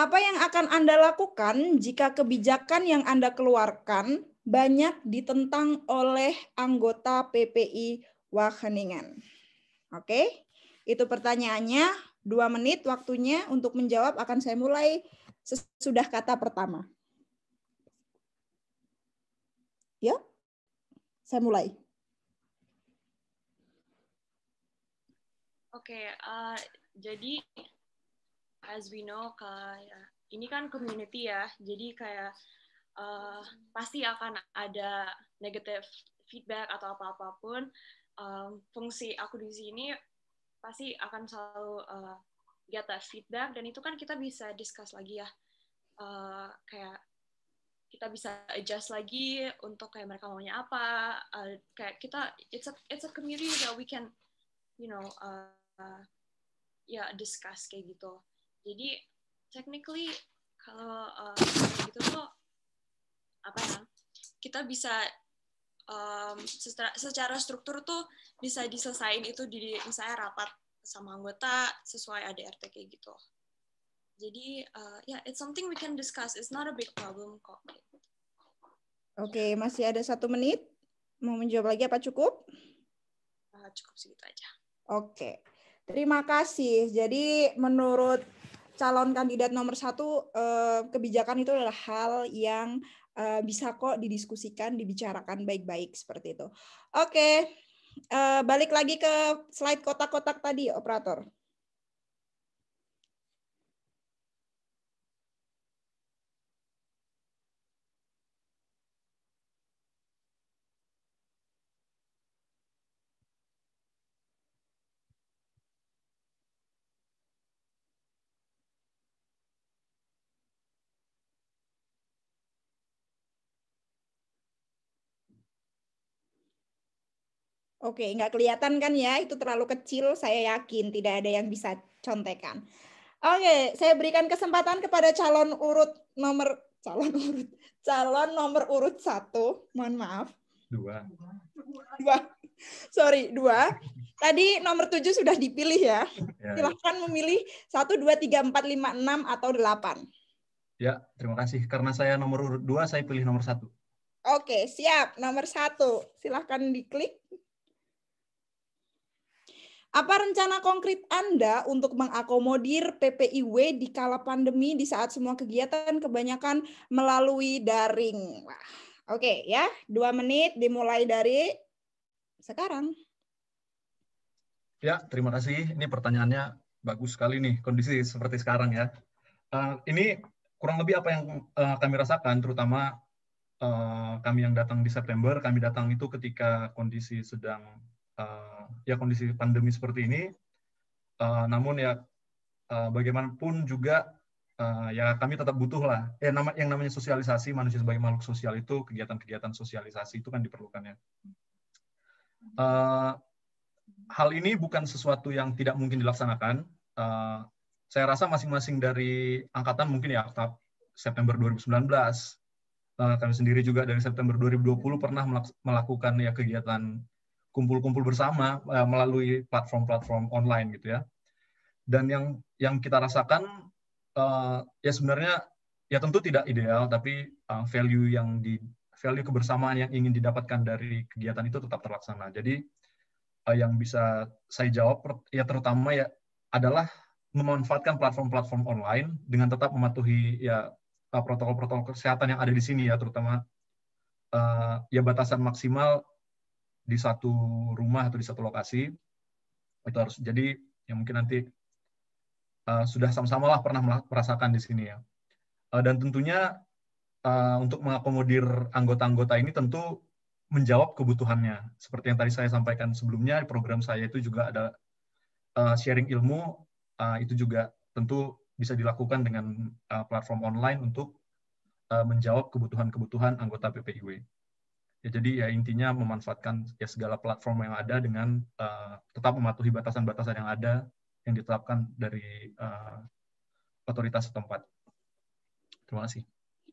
Apa yang akan Anda lakukan jika kebijakan yang Anda keluarkan banyak ditentang oleh anggota PPI Wageningen? Oke, itu pertanyaannya. Dua menit waktunya untuk menjawab akan saya mulai sesudah kata pertama. Ya, saya mulai. Oke, uh, jadi as we know kayak ini kan community ya jadi kayak uh, pasti akan ada negative feedback atau apa apapun um, eh, fungsi aku di sini pasti akan selalu uh, get that feedback dan itu kan kita bisa discuss lagi ya uh, kayak kita bisa adjust lagi untuk kayak mereka maunya apa uh, kayak kita it's a it's a community that we can you know uh, ya yeah, discuss kayak gitu jadi technically kalau uh, gitu tuh apa ya kita bisa um, secara, secara struktur tuh bisa diselesain itu di misalnya rapat sama anggota sesuai ADRT kayak gitu jadi uh, ya yeah, it's something we can discuss it's not a big problem kok oke okay, masih ada satu menit mau menjawab lagi apa cukup uh, cukup segitu aja oke okay. terima kasih jadi menurut calon kandidat nomor satu eh, kebijakan itu adalah hal yang eh, bisa kok didiskusikan, dibicarakan baik-baik seperti itu. Oke, eh, balik lagi ke slide kotak-kotak tadi, operator. Oke, nggak kelihatan kan ya? Itu terlalu kecil, saya yakin tidak ada yang bisa contekan. Oke, saya berikan kesempatan kepada calon urut nomor calon urut calon nomor urut satu. Mohon maaf. Dua. Dua. Sorry, dua. Tadi nomor tujuh sudah dipilih ya. ya. Silahkan memilih satu, dua, tiga, empat, lima, enam atau delapan. Ya, terima kasih. Karena saya nomor urut dua, saya pilih nomor satu. Oke, siap. Nomor satu. Silahkan diklik. Apa rencana konkret Anda untuk mengakomodir PPIW di kala pandemi di saat semua kegiatan kebanyakan melalui daring? oke okay, ya, dua menit dimulai dari sekarang. Ya, terima kasih. Ini pertanyaannya bagus sekali nih kondisi seperti sekarang ya. Uh, ini kurang lebih apa yang uh, kami rasakan, terutama uh, kami yang datang di September, kami datang itu ketika kondisi sedang uh, ya kondisi pandemi seperti ini. Uh, namun ya uh, bagaimanapun juga uh, ya kami tetap butuh lah. Eh, nama, yang namanya sosialisasi manusia sebagai makhluk sosial itu kegiatan-kegiatan sosialisasi itu kan diperlukan ya. Uh, hal ini bukan sesuatu yang tidak mungkin dilaksanakan. Uh, saya rasa masing-masing dari angkatan mungkin ya September 2019 kami sendiri juga dari September 2020 pernah melakukan ya kegiatan kumpul-kumpul bersama uh, melalui platform-platform online gitu ya. Dan yang yang kita rasakan uh, ya sebenarnya ya tentu tidak ideal tapi uh, value yang di value kebersamaan yang ingin didapatkan dari kegiatan itu tetap terlaksana. Jadi uh, yang bisa saya jawab ya terutama ya adalah memanfaatkan platform-platform online dengan tetap mematuhi ya protokol-protokol kesehatan yang ada di sini ya terutama uh, ya batasan maksimal di satu rumah atau di satu lokasi itu harus jadi yang mungkin nanti uh, sudah sama-sama lah pernah merasakan di sini ya uh, dan tentunya uh, untuk mengakomodir anggota-anggota ini tentu menjawab kebutuhannya seperti yang tadi saya sampaikan sebelumnya di program saya itu juga ada uh, sharing ilmu uh, itu juga tentu bisa dilakukan dengan uh, platform online untuk uh, menjawab kebutuhan-kebutuhan anggota PPIW ya jadi ya intinya memanfaatkan ya segala platform yang ada dengan uh, tetap mematuhi batasan-batasan yang ada yang ditetapkan dari uh, otoritas setempat. Terima kasih.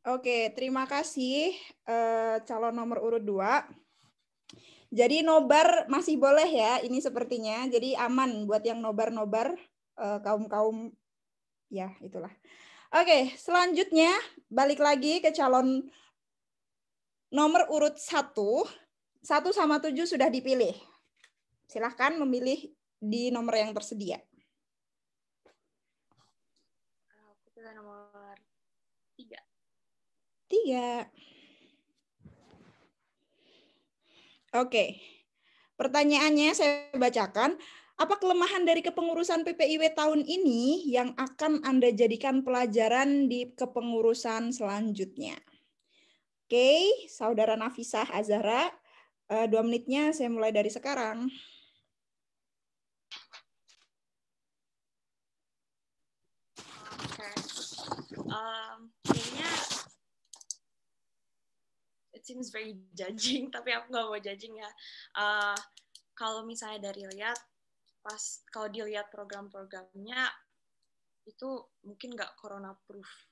Oke, terima kasih uh, calon nomor urut 2. Jadi nobar masih boleh ya ini sepertinya. Jadi aman buat yang nobar-nobar uh, kaum-kaum ya itulah. Oke, selanjutnya balik lagi ke calon nomor urut 1, 1 sama 7 sudah dipilih. Silahkan memilih di nomor yang tersedia. Aku pilih nomor 3. 3. Oke. Pertanyaannya saya bacakan. Apa kelemahan dari kepengurusan PPIW tahun ini yang akan Anda jadikan pelajaran di kepengurusan selanjutnya? Oke, saudara Nafisah Azara, eh, dua menitnya saya mulai dari sekarang. Um, kayaknya it seems very judging, tapi aku nggak mau judging ya. Uh, kalau misalnya dari lihat, pas kalau dilihat program-programnya itu mungkin nggak corona proof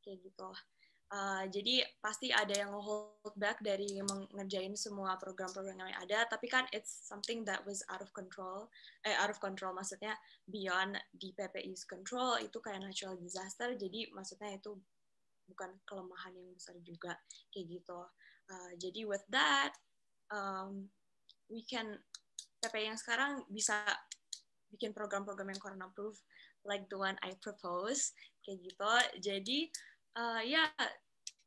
kayak gitu lah Uh, jadi pasti ada yang hold back dari mengerjain semua program-program yang ada, tapi kan it's something that was out of control, eh out of control maksudnya beyond di PPI's control itu kayak natural disaster, jadi maksudnya itu bukan kelemahan yang besar juga kayak gitu. Uh, jadi with that um, we can PPI yang sekarang bisa bikin program-program yang corona proof like the one I propose kayak gitu. Jadi uh, ya yeah,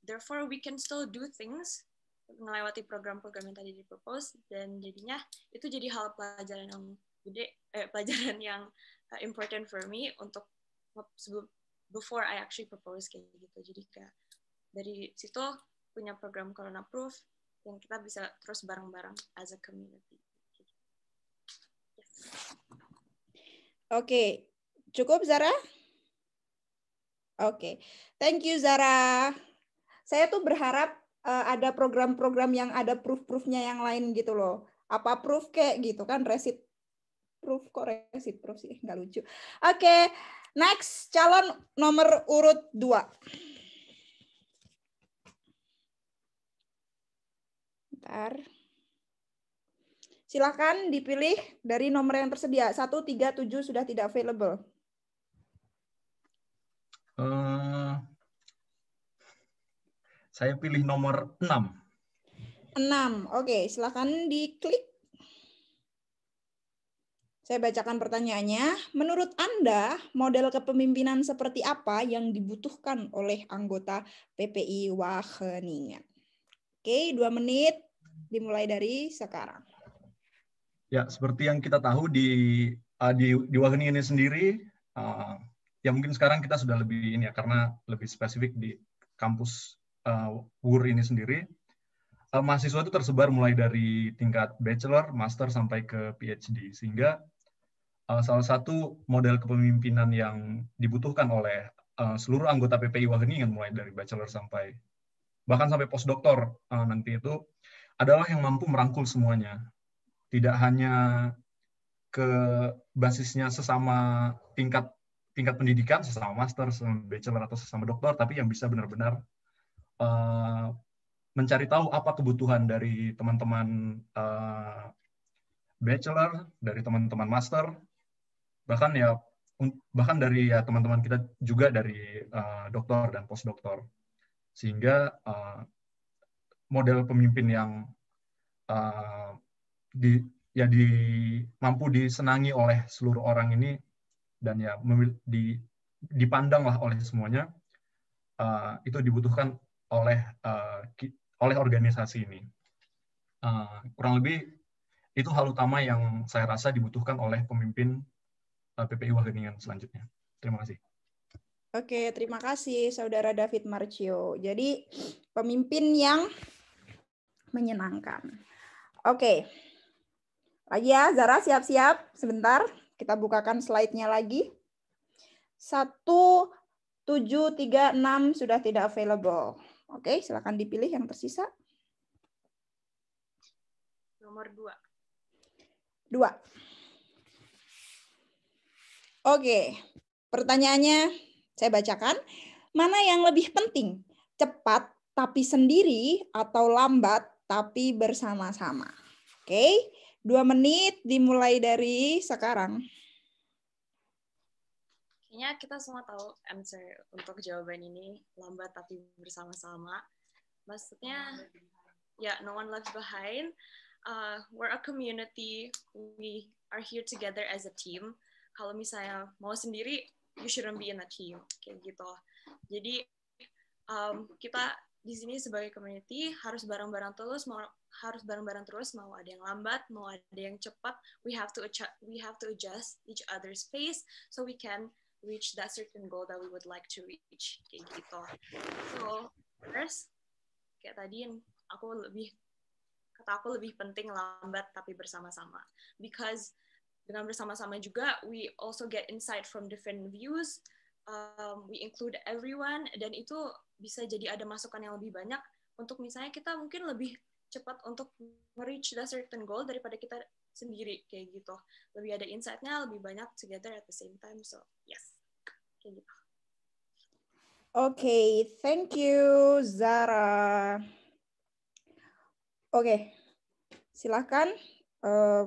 therefore we can still do things melewati program-program yang tadi di propose dan jadinya itu jadi hal pelajaran yang gede eh, pelajaran yang uh, important for me untuk sebelum before I actually propose kayak gitu jadi kayak dari situ punya program Corona Proof yang kita bisa terus bareng-bareng as a community. Yes. Oke, okay. cukup Zara? Oke, okay. thank you Zara. Saya tuh berharap uh, ada program-program yang ada proof-proofnya yang lain gitu loh. Apa proof kayak gitu kan resit proof kok resit proof sih nggak lucu. Oke, okay. next calon nomor urut dua. Bentar. Silakan dipilih dari nomor yang tersedia. Satu tiga tujuh sudah tidak available. Eh, saya pilih nomor 6. 6. Oke, silakan diklik. Saya bacakan pertanyaannya. Menurut Anda, model kepemimpinan seperti apa yang dibutuhkan oleh anggota PPI Wageningen? Oke, dua menit dimulai dari sekarang. Ya, seperti yang kita tahu di ah, di, di ini sendiri, ah, ya mungkin sekarang kita sudah lebih ini ya karena lebih spesifik di kampus uh, WUR ini sendiri uh, mahasiswa itu tersebar mulai dari tingkat bachelor, master sampai ke PhD sehingga uh, salah satu model kepemimpinan yang dibutuhkan oleh uh, seluruh anggota PPI Wageningen kan, mulai dari bachelor sampai bahkan sampai postdoktor uh, nanti itu adalah yang mampu merangkul semuanya tidak hanya ke basisnya sesama tingkat tingkat pendidikan sesama master, sesama bachelor atau sesama doktor, tapi yang bisa benar-benar uh, mencari tahu apa kebutuhan dari teman-teman uh, bachelor, dari teman-teman master, bahkan ya bahkan dari ya teman-teman kita juga dari uh, doktor dan postdoktor sehingga uh, model pemimpin yang uh, di ya di mampu disenangi oleh seluruh orang ini dan ya di, dipandang oleh semuanya uh, itu dibutuhkan oleh uh, oleh organisasi ini uh, kurang lebih itu hal utama yang saya rasa dibutuhkan oleh pemimpin uh, PPI Wageningen selanjutnya terima kasih Oke, terima kasih Saudara David Marcio. Jadi, pemimpin yang menyenangkan. Oke, lagi ya Zara siap-siap sebentar. Kita bukakan slide-nya lagi. enam sudah tidak available. Oke, silakan dipilih yang tersisa. Nomor 2. 2. Oke, pertanyaannya saya bacakan. Mana yang lebih penting? Cepat tapi sendiri atau lambat tapi bersama-sama? Oke. Okay. Dua menit dimulai dari sekarang. Kayaknya kita semua tahu answer untuk jawaban ini lambat tapi bersama-sama. Maksudnya, ya yeah, no one left behind. Uh, we're a community. We are here together as a team. Kalau misalnya mau sendiri, you shouldn't be in a team. Kayak gitu. Jadi um, kita di sini sebagai community harus bareng-bareng terus harus bareng-bareng terus mau ada yang lambat mau ada yang cepat we have to we have to adjust each other's pace so we can reach that certain goal that we would like to reach kayak gitu so first kayak tadi yang aku lebih kata aku lebih penting lambat tapi bersama-sama because dengan bersama-sama juga we also get insight from different views um, we include everyone dan itu bisa jadi ada masukan yang lebih banyak untuk misalnya kita mungkin lebih cepat untuk reach the certain goal daripada kita sendiri kayak gitu lebih ada insightnya lebih banyak together at the same time so yes kayak gitu oke okay, thank you Zara oke okay. silahkan uh, eh,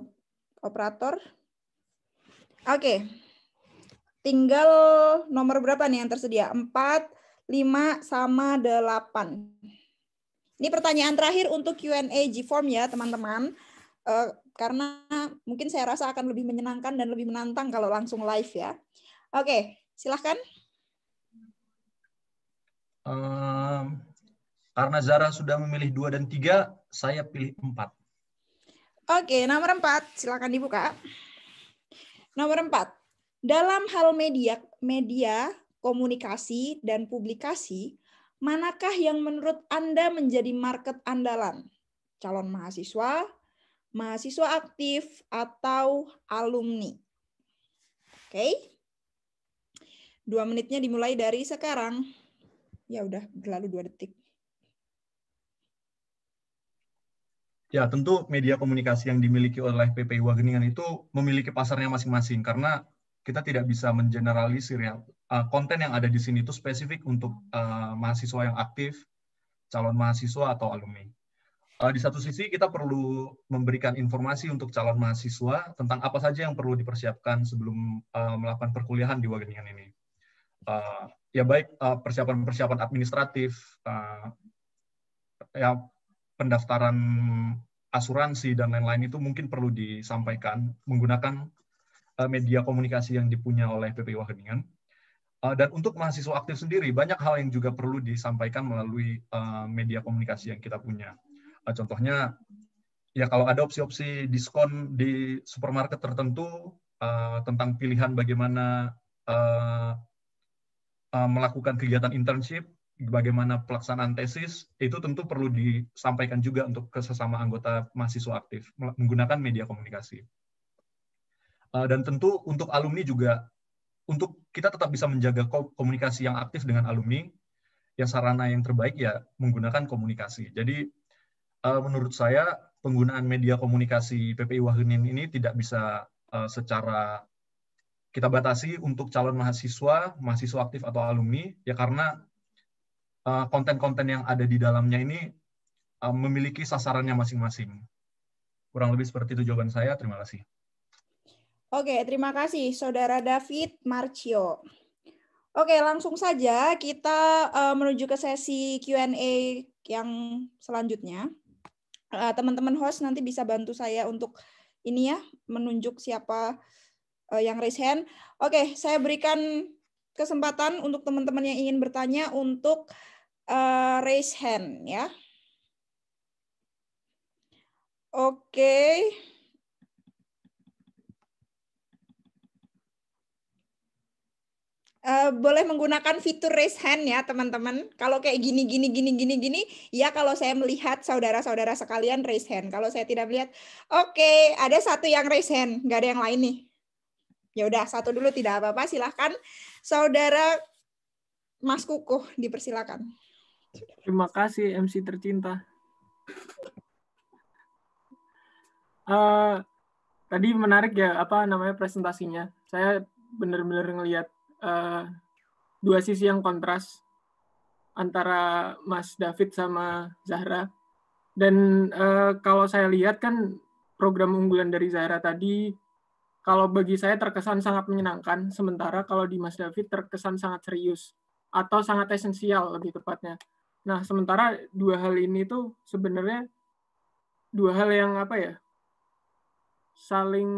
operator oke okay. tinggal nomor berapa nih yang tersedia empat lima sama delapan ini pertanyaan terakhir untuk Q&A G-Form ya, teman-teman. Uh, karena mungkin saya rasa akan lebih menyenangkan dan lebih menantang kalau langsung live ya. Oke, okay, silahkan. Um, karena Zara sudah memilih dua dan tiga, saya pilih empat. Oke, okay, nomor empat, Silahkan dibuka. Nomor empat, dalam hal media, media komunikasi dan publikasi, manakah yang menurut Anda menjadi market andalan? Calon mahasiswa, mahasiswa aktif, atau alumni? Oke. Dua menitnya dimulai dari sekarang. Ya udah, berlalu dua detik. Ya, tentu media komunikasi yang dimiliki oleh PPI Wageningen itu memiliki pasarnya masing-masing karena kita tidak bisa mengeneralisir ya Eh, konten yang ada di sini itu spesifik untuk eh, mahasiswa yang aktif, calon mahasiswa atau alumni. Eh, di satu sisi kita perlu memberikan informasi untuk calon mahasiswa tentang apa saja yang perlu dipersiapkan sebelum melakukan perkuliahan di Wageningen ini. ya baik persiapan-persiapan administratif, ya pendaftaran asuransi dan lain-lain itu mungkin perlu disampaikan menggunakan media komunikasi yang dipunya oleh PPI Wageningen Eh, dan untuk mahasiswa aktif sendiri banyak hal yang juga perlu disampaikan melalui eh, media komunikasi yang kita punya. Eh, contohnya ya kalau ada opsi-opsi diskon di supermarket tertentu tentang pilihan bagaimana melakukan kegiatan internship, bagaimana pelaksanaan tesis, itu tentu perlu disampaikan juga untuk kesesama anggota mahasiswa aktif menggunakan media komunikasi. dan tentu untuk alumni juga untuk kita tetap bisa menjaga komunikasi yang aktif dengan alumni, ya sarana yang terbaik ya menggunakan komunikasi. Jadi eh, menurut saya penggunaan media komunikasi PPI Wahenin ini tidak bisa eh, secara kita batasi untuk calon mahasiswa, mahasiswa aktif atau alumni ya karena eh, konten-konten yang ada di dalamnya ini memiliki sasarannya masing-masing. Kurang lebih seperti itu jawaban saya. Terima kasih. Oke, terima kasih Saudara David Marcio. Oke, langsung saja kita uh, menuju ke sesi Q&A yang selanjutnya. Eh, teman-teman uh, host nanti bisa bantu saya untuk ini ya, menunjuk siapa uh, yang raise hand. Oke, saya berikan kesempatan untuk teman-teman yang ingin bertanya untuk uh, raise hand ya. Oke. Okay. Uh, boleh menggunakan fitur raise hand ya teman-teman. Kalau kayak gini gini gini gini gini, ya kalau saya melihat saudara-saudara sekalian raise hand. Kalau saya tidak melihat, oke okay, ada satu yang raise hand, nggak ada yang lain nih. Ya udah satu dulu tidak apa-apa, silahkan saudara Mas Kukuh dipersilakan. Terima kasih MC tercinta. Uh, tadi menarik ya apa namanya presentasinya. Saya benar-benar ngelihat Eh, dua sisi yang kontras antara Mas David sama Zahra. Dan uh, kalau saya lihat kan program unggulan dari Zahra tadi, kalau bagi saya terkesan sangat menyenangkan, sementara kalau di Mas David terkesan sangat serius atau sangat esensial lebih tepatnya. Nah, sementara dua hal ini tuh sebenarnya dua hal yang apa ya? saling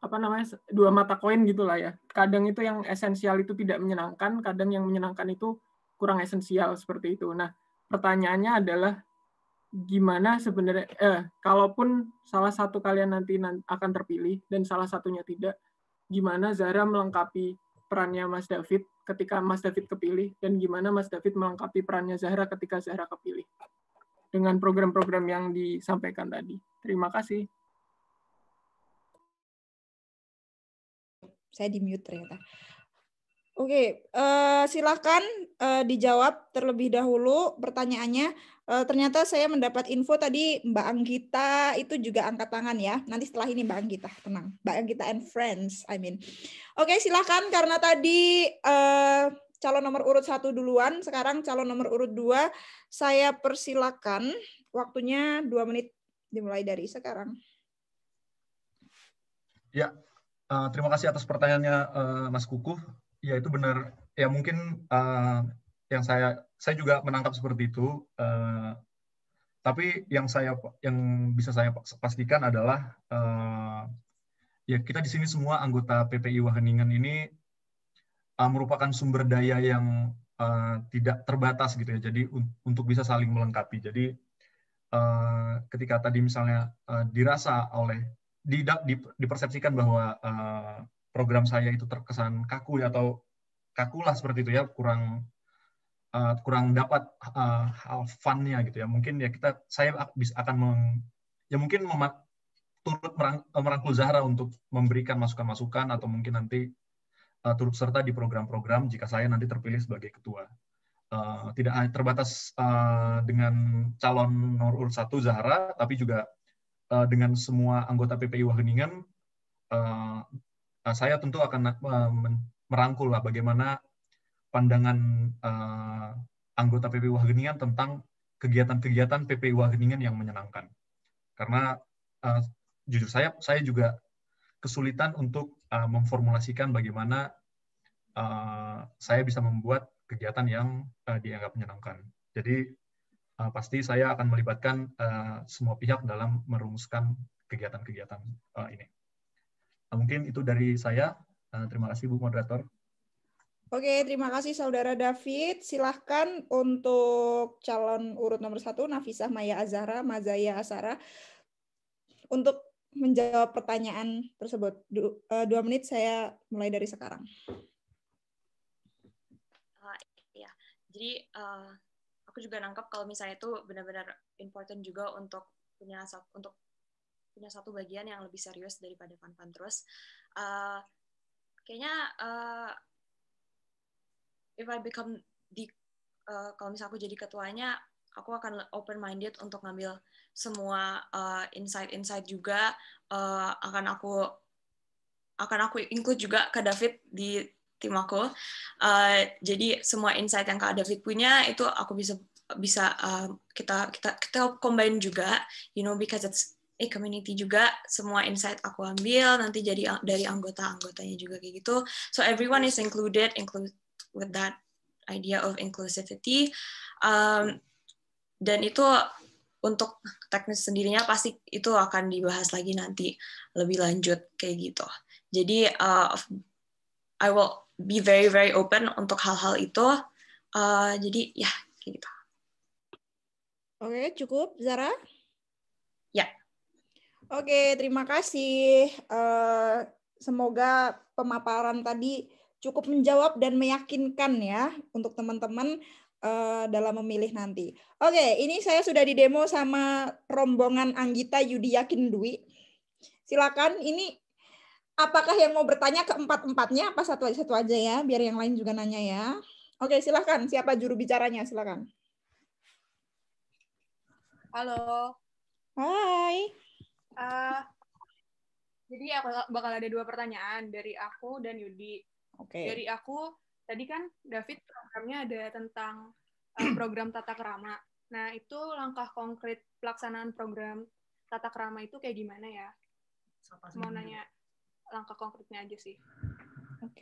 apa namanya dua mata koin gitulah ya kadang itu yang esensial itu tidak menyenangkan kadang yang menyenangkan itu kurang esensial seperti itu nah pertanyaannya adalah gimana sebenarnya eh kalaupun salah satu kalian nanti akan terpilih dan salah satunya tidak gimana Zara melengkapi perannya Mas David ketika Mas David kepilih dan gimana Mas David melengkapi perannya Zahra ketika Zahra kepilih dengan program-program yang disampaikan tadi. Terima kasih. saya di mute ternyata. Oke, okay, uh, eh, silakan uh, dijawab terlebih dahulu pertanyaannya. Uh, ternyata saya mendapat info tadi Mbak Anggita itu juga angkat tangan ya. Nanti setelah ini Mbak Anggita, tenang. Mbak Anggita and friends, I mean. Oke, okay, silakan karena tadi uh, calon nomor urut satu duluan, sekarang calon nomor urut dua. Saya persilakan, waktunya dua menit dimulai dari sekarang. Ya, Eh, terima kasih atas pertanyaannya uh, Mas Kukuh. Ya itu benar. Ya mungkin uh, yang saya saya juga menangkap seperti itu. Uh, tapi yang saya yang bisa saya pastikan adalah uh, ya kita di sini semua anggota PPI Waheningan ini uh, merupakan sumber daya yang uh, tidak terbatas gitu ya. Jadi un untuk bisa saling melengkapi. Jadi uh, ketika tadi misalnya uh, dirasa oleh di, di, dipersepsikan bahwa uh, program saya itu terkesan kaku ya, atau kaku lah seperti itu ya kurang uh, kurang dapat uh, hal funnya gitu ya mungkin ya kita saya bisa akan meng, ya mungkin memak, turut merang, merangkul Zahra untuk memberikan masukan-masukan atau mungkin nanti uh, turut serta di program-program jika saya nanti terpilih sebagai ketua uh, tidak terbatas uh, dengan calon nomor urut satu Zahra tapi juga Eh, dengan semua anggota PPI Wageningen, eh, eh, saya tentu akan merangkul lah bagaimana pandangan anggota PPI Wageningen tentang kegiatan-kegiatan PPI Wageningen yang menyenangkan. Karena jujur saya, saya juga kesulitan untuk memformulasikan bagaimana saya bisa membuat kegiatan yang dianggap menyenangkan. Jadi uh, pasti saya akan melibatkan uh, semua pihak dalam merumuskan kegiatan-kegiatan uh, ini. Uh, mungkin itu dari saya. Uh, terima kasih Bu Moderator. Oke, terima kasih Saudara David. Silahkan untuk calon urut nomor satu, Nafisah Maya Azara, Mazaya Azara untuk menjawab pertanyaan tersebut. dua menit saya mulai dari sekarang. Uh, jadi juga nangkep kalau misalnya itu benar-benar important juga untuk punya untuk punya satu bagian yang lebih serius daripada fun-fun terus. Uh, kayaknya uh, if I become di uh, eh, kalau misalnya aku jadi ketuanya, aku akan open minded untuk ngambil semua uh, insight-insight juga uh, akan aku akan aku include juga ke David di tim aku. Uh, jadi semua insight yang Kak David punya itu aku bisa bisa um, kita kita kita combine juga you know because it's a community juga semua insight aku ambil nanti jadi eh, dari anggota-anggotanya juga kayak gitu so everyone is included include with that idea of inclusivity um, dan itu untuk teknis sendirinya pasti itu akan dibahas lagi nanti lebih lanjut kayak gitu jadi uh, I will be very very open untuk hal-hal itu uh, jadi ya yeah, kayak gitu Oke, cukup Zara? Ya. Oke, terima kasih. Uh, semoga pemaparan tadi cukup menjawab dan meyakinkan ya untuk teman-teman uh, dalam memilih nanti. Oke, ini saya sudah di demo sama rombongan Anggita Yudi Yakin Dwi. Silakan, ini apakah yang mau bertanya keempat-empatnya apa satu-satu aja ya, biar yang lain juga nanya ya. Oke, silakan. Siapa juru bicaranya? Silakan. Halo. Hai. Uh, jadi aku bakal ada dua pertanyaan dari aku dan Yudi. Oke. Okay. Dari aku tadi kan David programnya ada tentang eh, program tata kerama. Nah itu langkah konkret pelaksanaan program tata kerama itu kayak gimana ya? Mau nanya langkah konkretnya aja sih. Oke.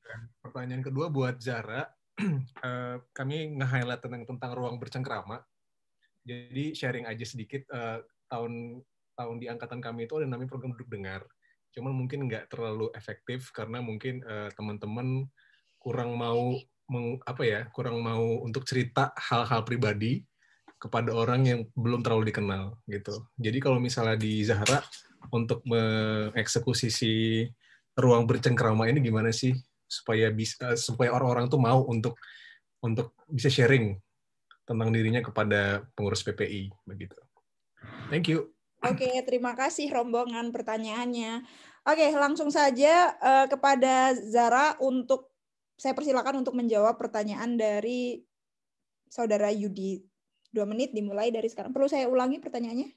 Okay. Pertanyaan kedua buat Zara. Eh, kami nge-highlight tentang, tentang ruang bercengkrama jadi sharing aja sedikit uh, tahun tahun di angkatan kami itu ada namanya program duduk dengar. Cuman mungkin nggak terlalu efektif karena mungkin uh, teman-teman kurang mau meng, apa ya kurang mau untuk cerita hal-hal pribadi kepada orang yang belum terlalu dikenal gitu. Jadi kalau misalnya di Zahra untuk mengeksekusi si ruang bercengkrama ini gimana sih supaya bisa eh, supaya orang-orang tuh mau untuk untuk bisa sharing tentang dirinya kepada pengurus PPI begitu. Thank you. Oke, okay, terima kasih rombongan pertanyaannya. Oke, okay, langsung saja uh, kepada Zara untuk saya persilakan untuk menjawab pertanyaan dari saudara Yudi. Dua menit dimulai dari sekarang. Perlu saya ulangi pertanyaannya?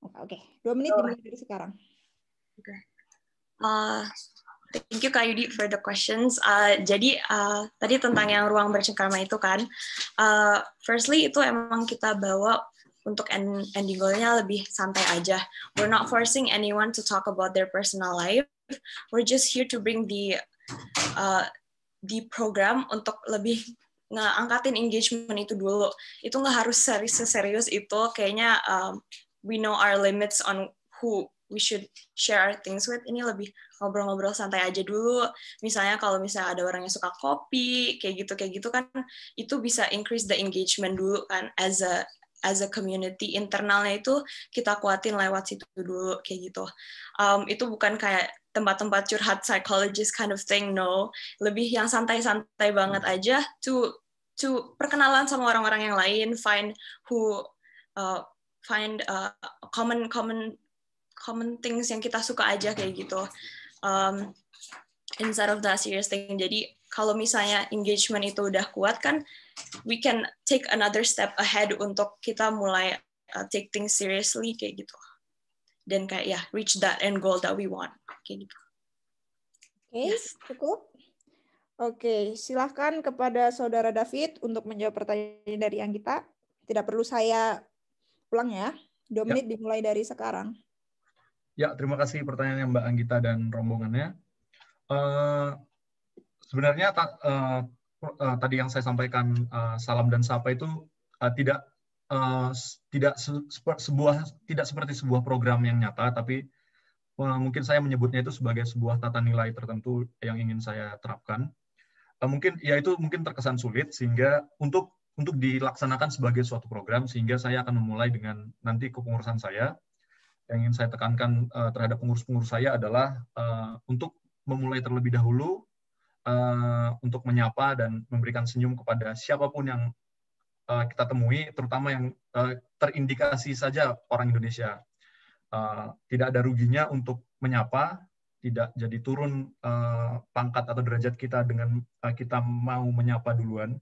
Oke, okay, dua menit dimulai dari sekarang. Oke. Okay. Uh, eh, Thank you Kak Yudi for the questions. Uh, jadi uh, tadi tentang yang ruang bercengkrama itu kan, uh, firstly itu emang kita bawa untuk end, ending goal-nya lebih santai aja. We're not forcing anyone to talk about their personal life. We're just here to bring the uh, the program untuk lebih ngangkatin engagement itu dulu. Itu nggak harus serius serius itu. Kayaknya um, we know our limits on who we should share our things with. Ini lebih ngobrol-ngobrol santai aja dulu. Misalnya kalau misalnya ada orang yang suka kopi, kayak gitu kayak gitu kan itu bisa increase the engagement dulu kan as a as a community internalnya itu kita kuatin lewat situ dulu kayak gitu. Um, itu bukan kayak tempat-tempat curhat psychologist kind of thing, no. Lebih yang santai-santai banget hmm. aja to to perkenalan sama orang-orang yang lain, find who uh, find uh, common common common things yang kita suka aja kayak hmm. gitu um, instead of the serious thing. Jadi kalau misalnya engagement itu udah kuat kan, we can take another step ahead untuk kita mulai uh, take things seriously kayak gitu. Dan kayak ya reach that end goal that we want kayak gitu. Oke, okay, cukup. Oke, okay, silahkan kepada saudara David untuk menjawab pertanyaan dari yang kita. Tidak perlu saya pulang ya. Dua ya. menit ya. dimulai dari sekarang. Ya, terima kasih pertanyaannya Mbak Anggita dan rombongannya. Uh, sebenarnya ta, uh, uh, tadi yang saya sampaikan uh, salam dan sapa itu uh, tidak uh, tidak se, sebuah tidak seperti sebuah program yang nyata, tapi uh, mungkin saya menyebutnya itu sebagai sebuah tata nilai tertentu yang ingin saya terapkan. Uh, mungkin ya itu mungkin terkesan sulit sehingga untuk untuk dilaksanakan sebagai suatu program sehingga saya akan memulai dengan nanti kepengurusan saya yang ingin saya tekankan uh, terhadap pengurus-pengurus saya adalah uh, untuk memulai terlebih dahulu uh, untuk menyapa dan memberikan senyum kepada siapapun yang uh, kita temui, terutama yang uh, terindikasi saja orang Indonesia. Uh, tidak ada ruginya untuk menyapa, tidak jadi turun uh, pangkat atau derajat kita dengan uh, kita mau menyapa duluan.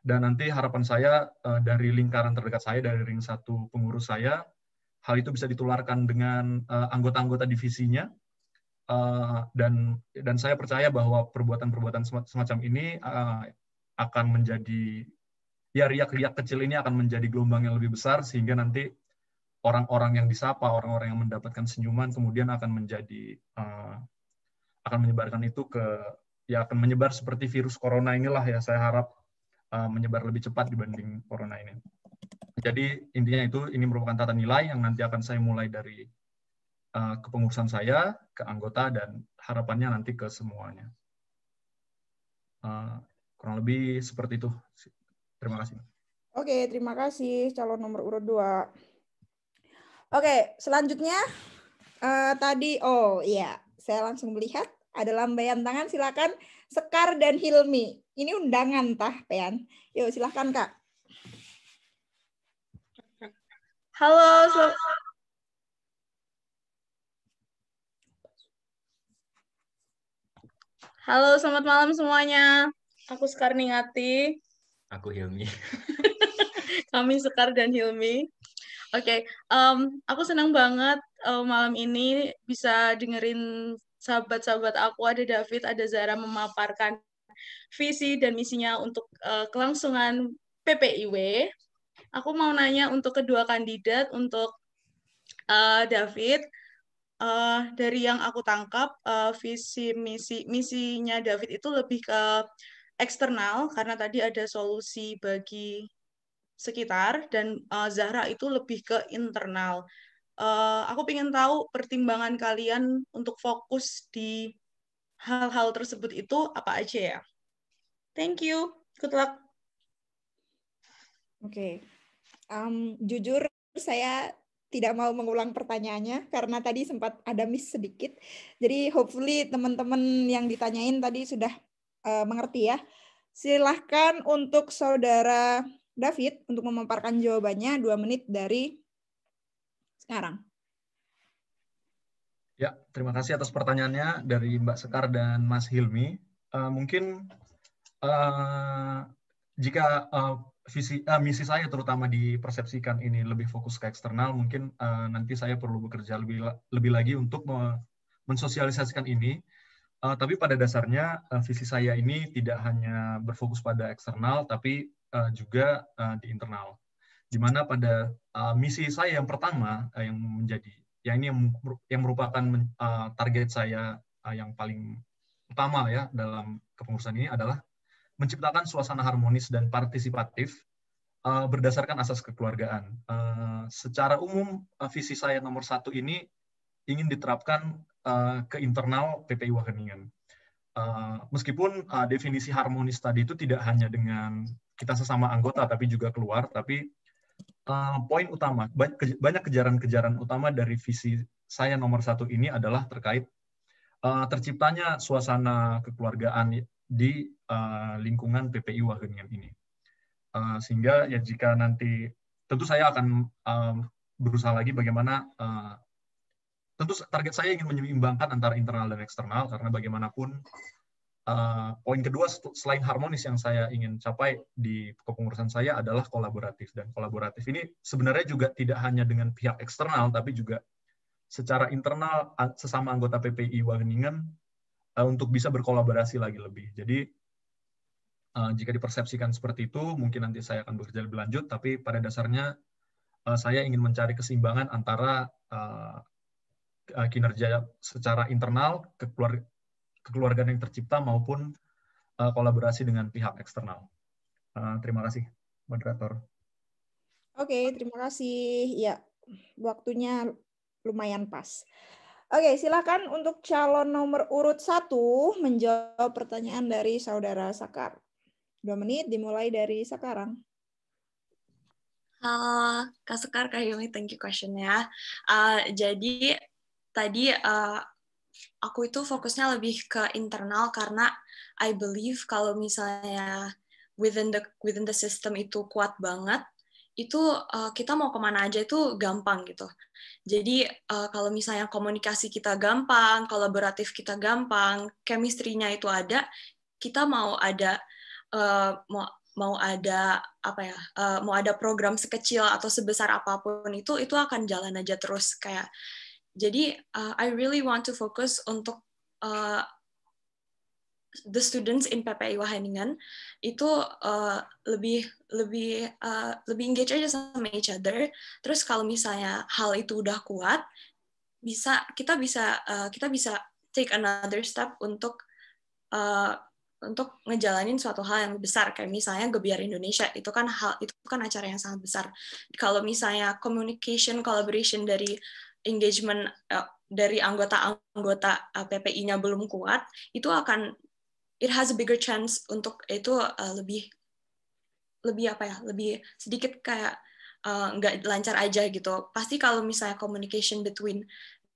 Dan nanti harapan saya uh, dari lingkaran terdekat saya, dari ring satu pengurus saya, Hal itu bisa ditularkan dengan eh, anggota-anggota uh, divisinya eh, dan dan saya percaya bahwa perbuatan-perbuatan semacam ini eh, akan menjadi ya riak-riak kecil ini akan menjadi gelombang yang lebih besar sehingga nanti orang-orang yang disapa, orang-orang yang mendapatkan senyuman kemudian akan menjadi akan menyebarkan itu ke ya akan menyebar seperti virus corona inilah ya saya harap menyebar lebih cepat dibanding corona ini. Jadi intinya itu ini merupakan tata nilai yang nanti akan saya mulai dari uh, kepengurusan saya ke anggota dan harapannya nanti ke semuanya. Uh, kurang lebih seperti itu. Terima kasih. Oke, terima kasih calon nomor urut 2. Oke, selanjutnya uh, tadi oh iya, saya langsung melihat ada lambaian tangan silakan Sekar dan Hilmi. Ini undangan tah, Pean. Yuk silakan Kak. Halo, selamat Halo, selamat malam semuanya. Aku Sekar Ningati. Aku Hilmi. Kami Sekar dan Hilmi. Oke, okay, um, aku senang banget um, malam ini bisa dengerin sahabat-sahabat aku ada David, ada Zara memaparkan visi dan misinya untuk uh, kelangsungan PPIW. Aku mau nanya untuk kedua kandidat, untuk uh, David, uh, dari yang aku tangkap uh, visi misi misinya David itu lebih ke eksternal karena tadi ada solusi bagi sekitar dan uh, Zahra itu lebih ke internal. Uh, aku ingin tahu pertimbangan kalian untuk fokus di hal-hal tersebut itu apa aja ya. Thank you. Good luck. Oke. Okay. Um, jujur saya tidak mau mengulang pertanyaannya karena tadi sempat ada miss sedikit. Jadi hopefully teman-teman yang ditanyain tadi sudah uh, mengerti ya. Silahkan untuk saudara David untuk memaparkan jawabannya dua menit dari sekarang. Ya, terima kasih atas pertanyaannya dari Mbak Sekar dan Mas Hilmi. Uh, mungkin uh, jika uh, visi uh, misi saya terutama dipersepsikan ini lebih fokus ke eksternal mungkin uh, nanti saya perlu bekerja lebih lebih lagi untuk me mensosialisasikan ini uh, tapi pada dasarnya uh, visi saya ini tidak hanya berfokus pada eksternal tapi uh, juga uh, di internal di mana pada uh, misi saya yang pertama uh, yang menjadi ya ini yang yang merupakan uh, target saya uh, yang paling utama ya dalam kepengurusan ini adalah menciptakan suasana harmonis dan partisipatif uh, berdasarkan asas kekeluargaan. Uh, secara umum, uh, visi saya nomor satu ini ingin diterapkan uh, ke internal PPI Wageningen. Uh, meskipun uh, definisi harmonis tadi itu tidak hanya dengan kita sesama anggota, tapi juga keluar, tapi uh, poin utama, banyak kejaran-kejaran utama dari visi saya nomor satu ini adalah terkait uh, terciptanya suasana kekeluargaan di uh, lingkungan PPI Wageningen ini. Uh, sehingga ya jika nanti tentu saya akan um, berusaha lagi bagaimana uh, tentu target saya ingin menyeimbangkan antara internal dan eksternal karena bagaimanapun uh, poin kedua selain harmonis yang saya ingin capai di kepengurusan saya adalah kolaboratif dan kolaboratif ini sebenarnya juga tidak hanya dengan pihak eksternal tapi juga secara internal sesama anggota PPI Wageningen Eh, untuk bisa berkolaborasi lagi lebih. Jadi uh, jika dipersepsikan seperti itu, mungkin nanti saya akan bekerja lebih lanjut. Tapi pada dasarnya uh, saya ingin mencari keseimbangan antara uh, kinerja secara internal kekeluargaan yang tercipta maupun uh, kolaborasi dengan pihak eksternal. Uh, terima kasih, moderator. Oke, okay, terima kasih. Ya, waktunya lumayan pas. Oke, silakan untuk calon nomor urut satu menjawab pertanyaan dari saudara Sakar. Dua menit dimulai dari sekarang. Uh, Kak Sekar, Kak Yumi, thank you question questionnya. Uh, jadi, tadi uh, aku itu fokusnya lebih ke internal karena I believe kalau misalnya within the within the system itu kuat banget, itu uh, kita mau kemana aja itu gampang gitu. Jadi uh, kalau misalnya komunikasi kita gampang, kolaboratif kita gampang, chemistry-nya itu ada, kita mau ada uh, mau mau ada apa ya uh, mau ada program sekecil atau sebesar apapun itu itu akan jalan aja terus kayak jadi uh, I really want to focus untuk the students in PPI Waheningan itu uh, lebih lebih uh, lebih engage aja sama each other. Terus kalau misalnya hal itu udah kuat, bisa kita bisa uh, kita bisa take another step untuk uh, untuk ngejalanin suatu hal yang besar kayak misalnya Gebiar Indonesia itu kan hal itu kan acara yang sangat besar. Kalau misalnya communication collaboration dari engagement uh, dari anggota-anggota PPI-nya belum kuat, itu akan it has a bigger chance untuk itu uh, lebih lebih apa ya lebih sedikit kayak eh, nggak uh, lancar aja gitu pasti kalau misalnya communication between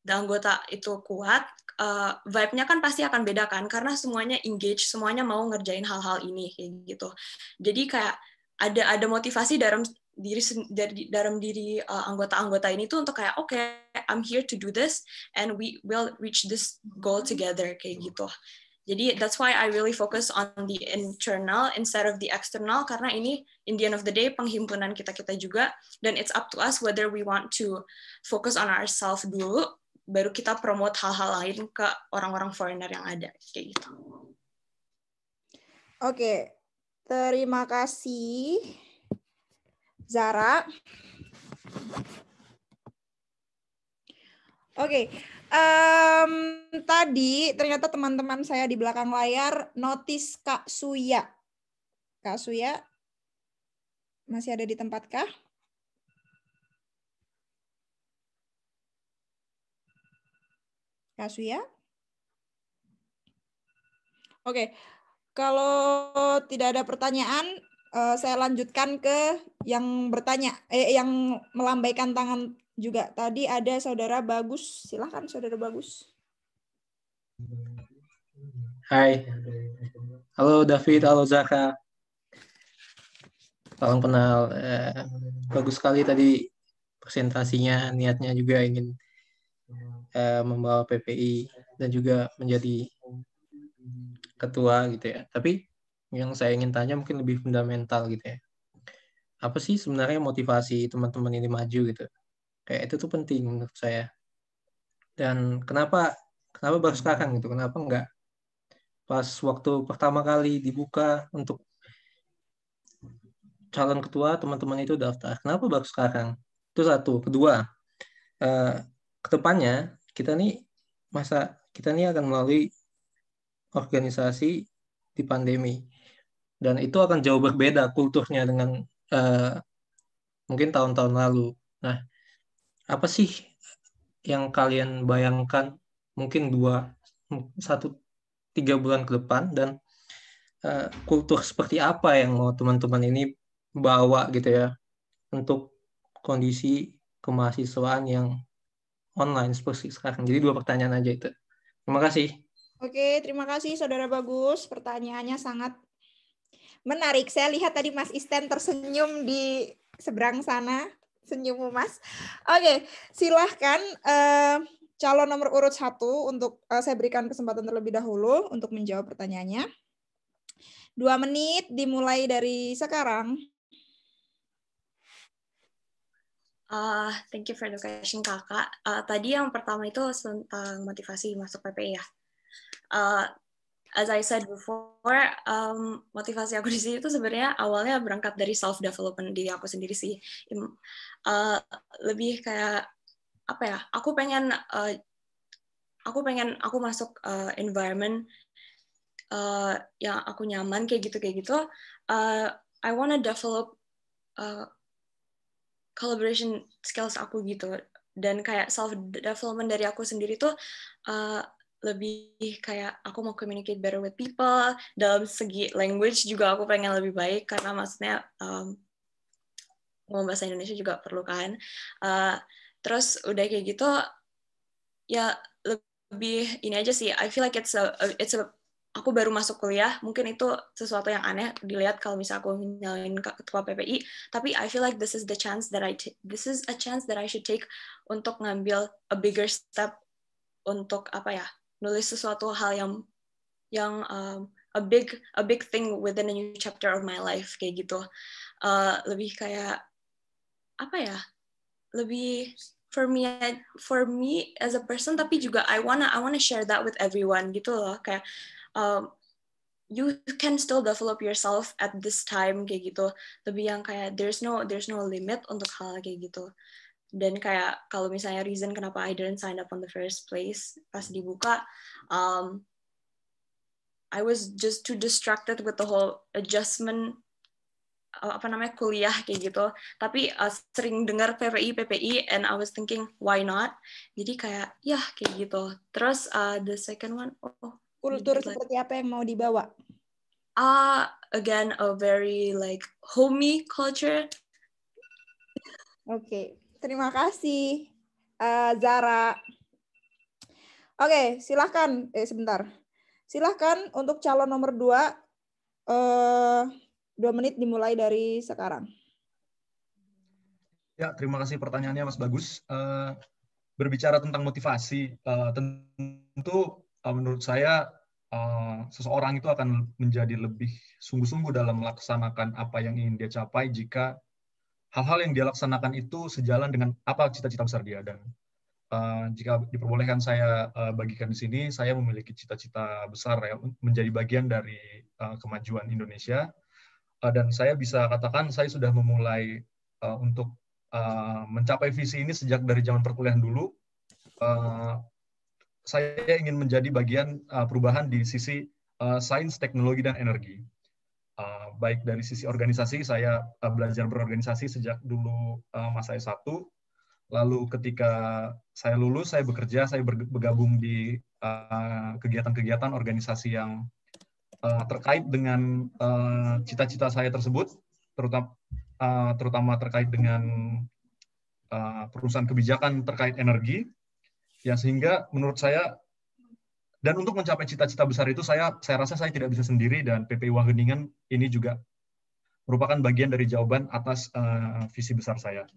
the anggota itu kuat uh, vibe-nya kan pasti akan beda kan karena semuanya engage semuanya mau ngerjain hal-hal ini kayak gitu jadi kayak ada ada motivasi dalam diri dari dalam diri anggota anggota-anggota ini tuh untuk kayak oke okay, I'm here to do this and we will reach this goal hmm. together kayak gitu jadi that's why I really focus on the internal instead of the external karena ini in the end of the day penghimpunan kita-kita juga dan it's up to us whether we want to focus on ourselves dulu baru kita promote hal-hal lain ke orang-orang foreigner yang ada kayak gitu. Oke. Terima kasih Zara. Oke, um, tadi ternyata teman-teman saya di belakang layar notis Kak Suya. Kak Suya masih ada di tempat kah? Kak Suya? Oke, kalau tidak ada pertanyaan, eh, saya lanjutkan ke yang bertanya, eh, yang melambaikan tangan juga. Tadi ada saudara Bagus, silahkan saudara Bagus. Hai, halo David, halo Zaka. Salam kenal, eh, bagus sekali tadi presentasinya, niatnya juga ingin eh, membawa PPI dan juga menjadi ketua gitu ya. Tapi yang saya ingin tanya mungkin lebih fundamental gitu ya. Apa sih sebenarnya motivasi teman-teman ini maju gitu? kayak itu tuh penting menurut saya dan kenapa kenapa baru sekarang gitu kenapa enggak pas waktu pertama kali dibuka untuk calon ketua teman-teman itu daftar kenapa baru sekarang itu satu kedua eh, kedepannya kita nih masa kita nih akan melalui organisasi di pandemi dan itu akan jauh berbeda kulturnya dengan eh, mungkin tahun-tahun lalu nah apa sih yang kalian bayangkan mungkin dua satu tiga bulan ke depan dan uh, kultur seperti apa yang mau teman-teman ini bawa gitu ya untuk kondisi kemahasiswaan yang online seperti sekarang. Jadi dua pertanyaan aja itu. Terima kasih. Oke, terima kasih Saudara Bagus. Pertanyaannya sangat menarik. Saya lihat tadi Mas Isten tersenyum di seberang sana senyummu mas. Oke, okay, silahkan uh, calon nomor urut satu untuk uh, saya berikan kesempatan terlebih dahulu untuk menjawab pertanyaannya. Dua menit dimulai dari sekarang. Uh, thank you for the question kakak. Uh, tadi yang pertama itu tentang ah, motivasi masuk PPI ya. Uh, as I said before, um, motivasi aku di sini itu sebenarnya awalnya berangkat dari self development diri aku sendiri sih. Eh, lebih kayak apa ya aku pengen uh, aku pengen aku masuk uh, environment uh, yang aku nyaman kayak gitu kayak gitu uh, I wanna develop uh, collaboration skills aku gitu dan kayak self development dari aku sendiri tuh uh, lebih kayak aku mau communicate better with people dalam segi language juga aku pengen lebih baik karena maksudnya um, ngomong bahasa Indonesia juga perlu kan uh, terus udah kayak gitu ya lebih ini aja sih I feel like it's a it's a aku baru masuk kuliah, mungkin itu sesuatu yang aneh dilihat kalau misalnya aku nyalain ketua PPI, tapi I feel like this is the chance that I this is a chance that I should take untuk ngambil a bigger step untuk apa ya nulis sesuatu hal yang yang um, a big a big thing within a new chapter of my life kayak gitu uh, lebih kayak apa ya lebih for me for me as a person tapi juga I wanna I wanna share that with everyone gitu loh kayak um, you can still develop yourself at this time kayak gitu lebih yang kayak there's no there's no limit untuk hal kayak gitu dan kayak kalau misalnya reason kenapa I didn't sign up on the first place pas dibuka um, I was just too distracted with the whole adjustment Eh, apa namanya kuliah kayak gitu tapi uh, sering dengar PPI PPI and I was thinking why not jadi kayak ya kayak gitu terus uh, the second one oh kultur like, seperti apa yang mau dibawa uh, again a very like homey culture oke okay. terima kasih uh, Zara oke okay, silahkan eh sebentar silahkan untuk calon nomor dua uh, dua menit dimulai dari sekarang. Ya, terima kasih pertanyaannya Mas Bagus. Eh, berbicara tentang motivasi, eh, tentu eh, menurut saya seseorang itu akan menjadi lebih sungguh-sungguh dalam melaksanakan apa yang ingin dia capai jika hal-hal yang dia laksanakan itu sejalan dengan apa cita-cita besar dia. Dan jika diperbolehkan saya bagikan di sini, saya memiliki cita-cita besar ya menjadi bagian dari kemajuan Indonesia Eh, dan saya bisa katakan saya sudah memulai uh, untuk uh, mencapai visi ini sejak dari zaman perkuliahan dulu. Uh, saya ingin menjadi bagian uh, perubahan di sisi uh, sains, teknologi, dan energi. Uh, baik dari sisi organisasi, saya uh, belajar berorganisasi sejak dulu uh, masa S1. Lalu ketika saya lulus, saya bekerja, saya bergabung di kegiatan-kegiatan uh, kegiatan -kegiatan organisasi yang uh, terkait dengan eh, cita-cita uh, saya tersebut, terutama uh, terutama terkait dengan uh, perusahaan kebijakan terkait energi, ya sehingga menurut saya dan untuk mencapai cita-cita besar itu saya saya rasa saya tidak bisa sendiri dan PPI Wageningen ini juga merupakan bagian dari jawaban atas uh, visi besar saya.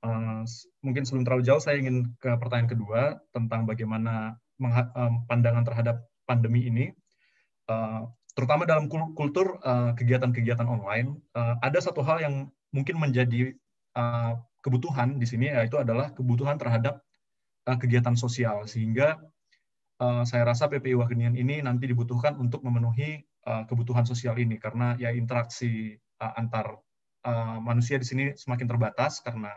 Uh, mungkin sebelum terlalu jauh saya ingin ke pertanyaan kedua tentang bagaimana pandangan terhadap pandemi ini Eh, terutama dalam kultur eh, kegiatan-kegiatan online, eh, ada satu hal yang mungkin menjadi kebutuhan di sini, yaitu adalah kebutuhan terhadap kegiatan sosial, sehingga saya rasa PPI Wageningen ini nanti dibutuhkan untuk memenuhi kebutuhan sosial ini, karena ya interaksi antar manusia di sini semakin terbatas karena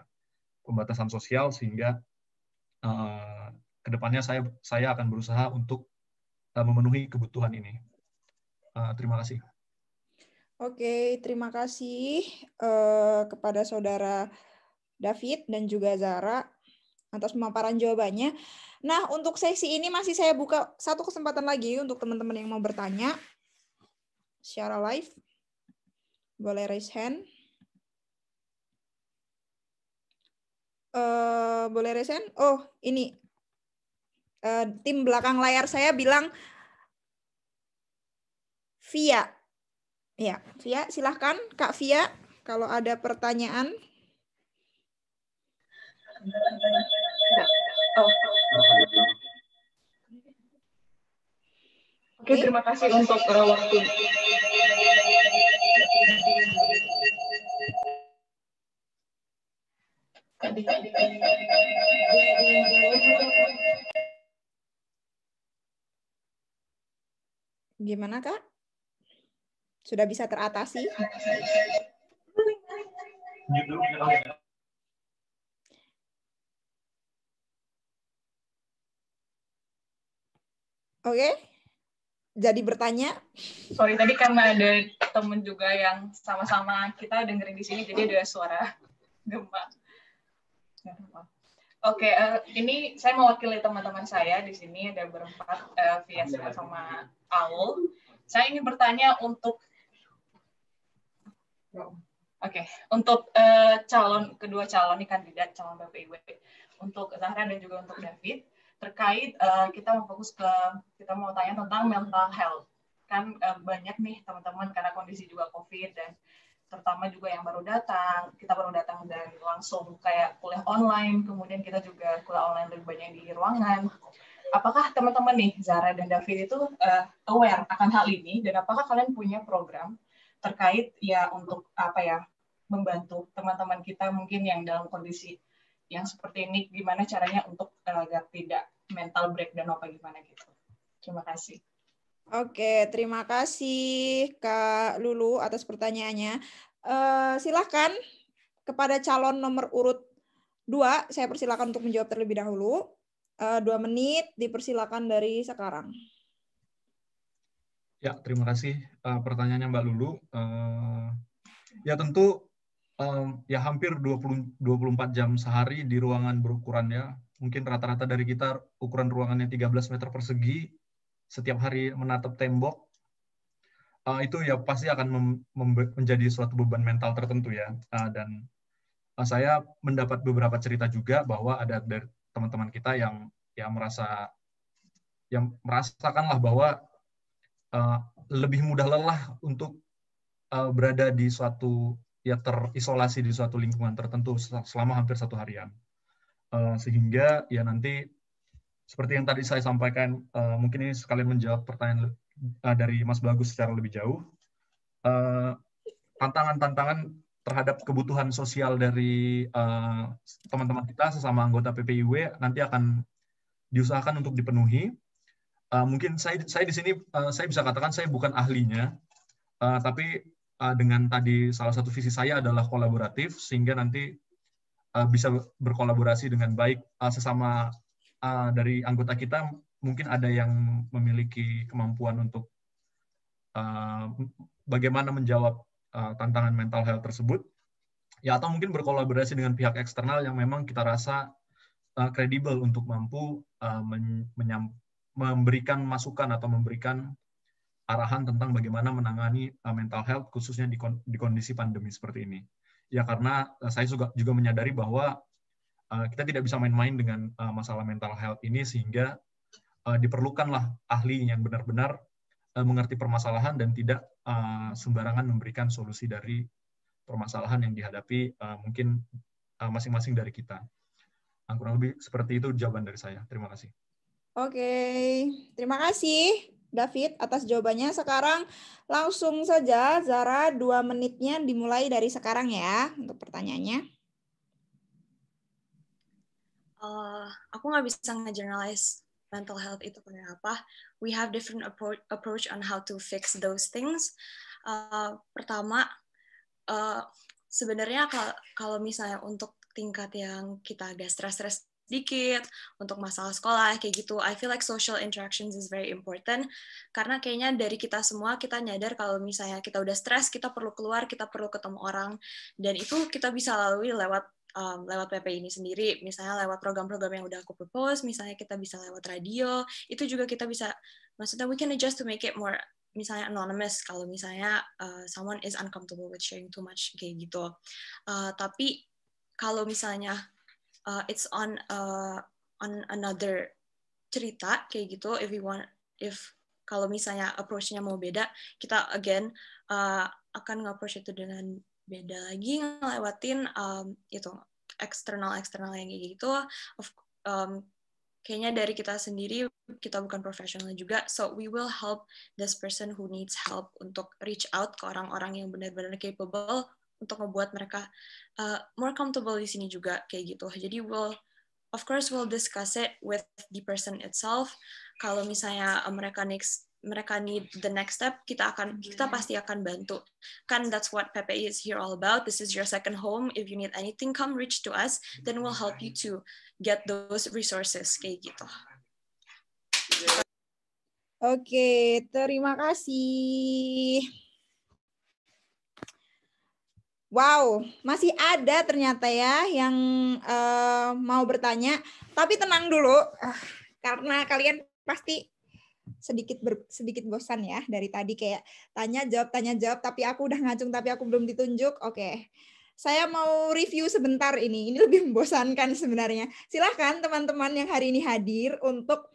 pembatasan sosial, sehingga kedepannya saya saya akan berusaha untuk memenuhi kebutuhan ini. Eh, terima kasih. Oke, terima kasih uh, kepada saudara David dan juga Zara atas pemaparan jawabannya. Nah, untuk sesi ini masih saya buka satu kesempatan lagi untuk teman-teman yang mau bertanya secara live. Boleh raise hand. Uh, boleh raise hand? Oh, ini. Uh, tim belakang layar saya bilang Via. Ya, Via, silahkan Kak Via kalau ada pertanyaan. Oh. Oke, terima kasih untuk eh, waktu. Gimana, Kak? Sudah bisa teratasi? Oke. Okay. Jadi bertanya. Sorry tadi karena ada temen juga yang sama-sama kita dengerin di sini jadi ada suara gempa. Oke, okay, uh, eh, ini saya mewakili teman-teman saya di sini ada berempat uh, via sama Aul. Saya ingin bertanya untuk Oke, okay. untuk uh, calon kedua calon nih kandidat calon BPIW untuk Zahra dan juga untuk David terkait uh, kita mau fokus ke kita mau tanya tentang mental health kan uh, banyak nih teman-teman karena kondisi juga COVID dan terutama juga yang baru datang kita baru datang dan langsung kayak kuliah online kemudian kita juga kuliah online lebih banyak di ruangan apakah teman-teman nih Zahra dan David itu uh, aware akan hal ini dan apakah kalian punya program terkait ya untuk apa ya membantu teman-teman kita mungkin yang dalam kondisi yang seperti ini gimana caranya untuk eh, agar tidak mental break dan apa gimana gitu. Terima kasih. Oke, terima kasih Kak Lulu atas pertanyaannya. Uh, eh, silahkan kepada calon nomor urut dua, saya persilakan untuk menjawab terlebih dahulu. Uh, dua menit dipersilakan dari sekarang. Ya, terima kasih uh, pertanyaannya Mbak Lulu. Uh, ya tentu um, ya hampir 20 24 jam sehari di ruangan berukuran ya. Mungkin rata-rata dari kita ukuran ruangannya 13 meter persegi, setiap hari menatap tembok. Uh, itu ya pasti akan menjadi suatu beban mental tertentu ya. Uh, dan uh, saya mendapat beberapa cerita juga bahwa ada teman-teman kita yang ya merasa yang merasakanlah bahwa Eh, lebih mudah lelah untuk eh, berada di suatu ya terisolasi di suatu lingkungan tertentu selama hampir satu harian eh, sehingga ya nanti seperti yang tadi saya sampaikan mungkin ini sekalian menjawab pertanyaan dari Mas Bagus secara lebih jauh tantangan-tantangan terhadap kebutuhan sosial dari teman -teman kita sesama anggota PPIW nanti akan diusahakan untuk dipenuhi uh, mungkin saya saya di sini uh, saya bisa katakan saya bukan ahlinya, uh, tapi uh, dengan tadi salah satu visi saya adalah kolaboratif sehingga nanti uh, bisa berkolaborasi dengan baik uh, sesama uh, dari anggota kita mungkin ada yang memiliki kemampuan untuk uh, bagaimana menjawab uh, tantangan mental health tersebut ya atau mungkin berkolaborasi dengan pihak eksternal yang memang kita rasa kredibel uh, untuk mampu uh, men menyam memberikan masukan atau memberikan arahan tentang bagaimana menangani eh, mental health khususnya di, kondisi pandemi seperti ini. Ya karena eh, saya juga juga menyadari bahwa eh, kita tidak bisa main-main dengan masalah mental health ini sehingga diperlukanlah ahli yang benar-benar mengerti permasalahan dan tidak sembarangan memberikan solusi dari permasalahan yang dihadapi mungkin masing-masing dari kita. angkuran ah, kurang lebih seperti itu jawaban dari saya. Terima kasih. Oke, terima kasih David atas jawabannya. Sekarang langsung saja Zara dua menitnya dimulai dari sekarang ya untuk pertanyaannya. Uh, aku nggak bisa nge-generalize mental health itu kenapa. We have different approach on how to fix those things. Uh, pertama, uh, sebenarnya kalau, misalnya untuk tingkat yang kita agak stres-stres sedikit untuk masalah sekolah kayak gitu I feel like social interactions is very important karena kayaknya dari kita semua kita nyadar kalau misalnya kita udah stres kita perlu keluar kita perlu ketemu orang dan itu kita bisa lalui lewat um, lewat PP ini sendiri, misalnya lewat program-program yang udah aku propose, misalnya kita bisa lewat radio, itu juga kita bisa, maksudnya we can adjust to make it more, misalnya anonymous kalau misalnya uh, someone is uncomfortable with sharing too much kayak gitu. Uh, tapi kalau misalnya uh, it's on uh, on another cerita kayak gitu if you want if kalau misalnya approach-nya mau beda kita again uh, akan nge-approach itu dengan beda lagi ngelewatin um, itu eksternal eksternal yang kayak gitu of, um, kayaknya dari kita sendiri kita bukan profesional juga so we will help this person who needs help untuk reach out ke orang-orang yang benar-benar capable untuk membuat mereka uh, more comfortable di sini juga kayak gitu. Jadi we'll of course we'll discuss it with the person itself. Kalau misalnya uh, mereka next mereka need the next step, kita akan kita mm-hmm. pasti akan bantu. Kan that's what Pepe is here all about. This is your second home. If you need anything, come reach to us. Then we'll help you to get those resources kayak gitu. Oke, okay, terima kasih. Wow, masih ada ternyata ya yang uh, mau bertanya. Tapi tenang dulu, uh, karena kalian pasti sedikit ber, sedikit bosan ya dari tadi kayak tanya jawab tanya jawab. Tapi aku udah ngacung tapi aku belum ditunjuk. Oke, okay. saya mau review sebentar ini. Ini lebih membosankan sebenarnya. Silahkan teman-teman yang hari ini hadir untuk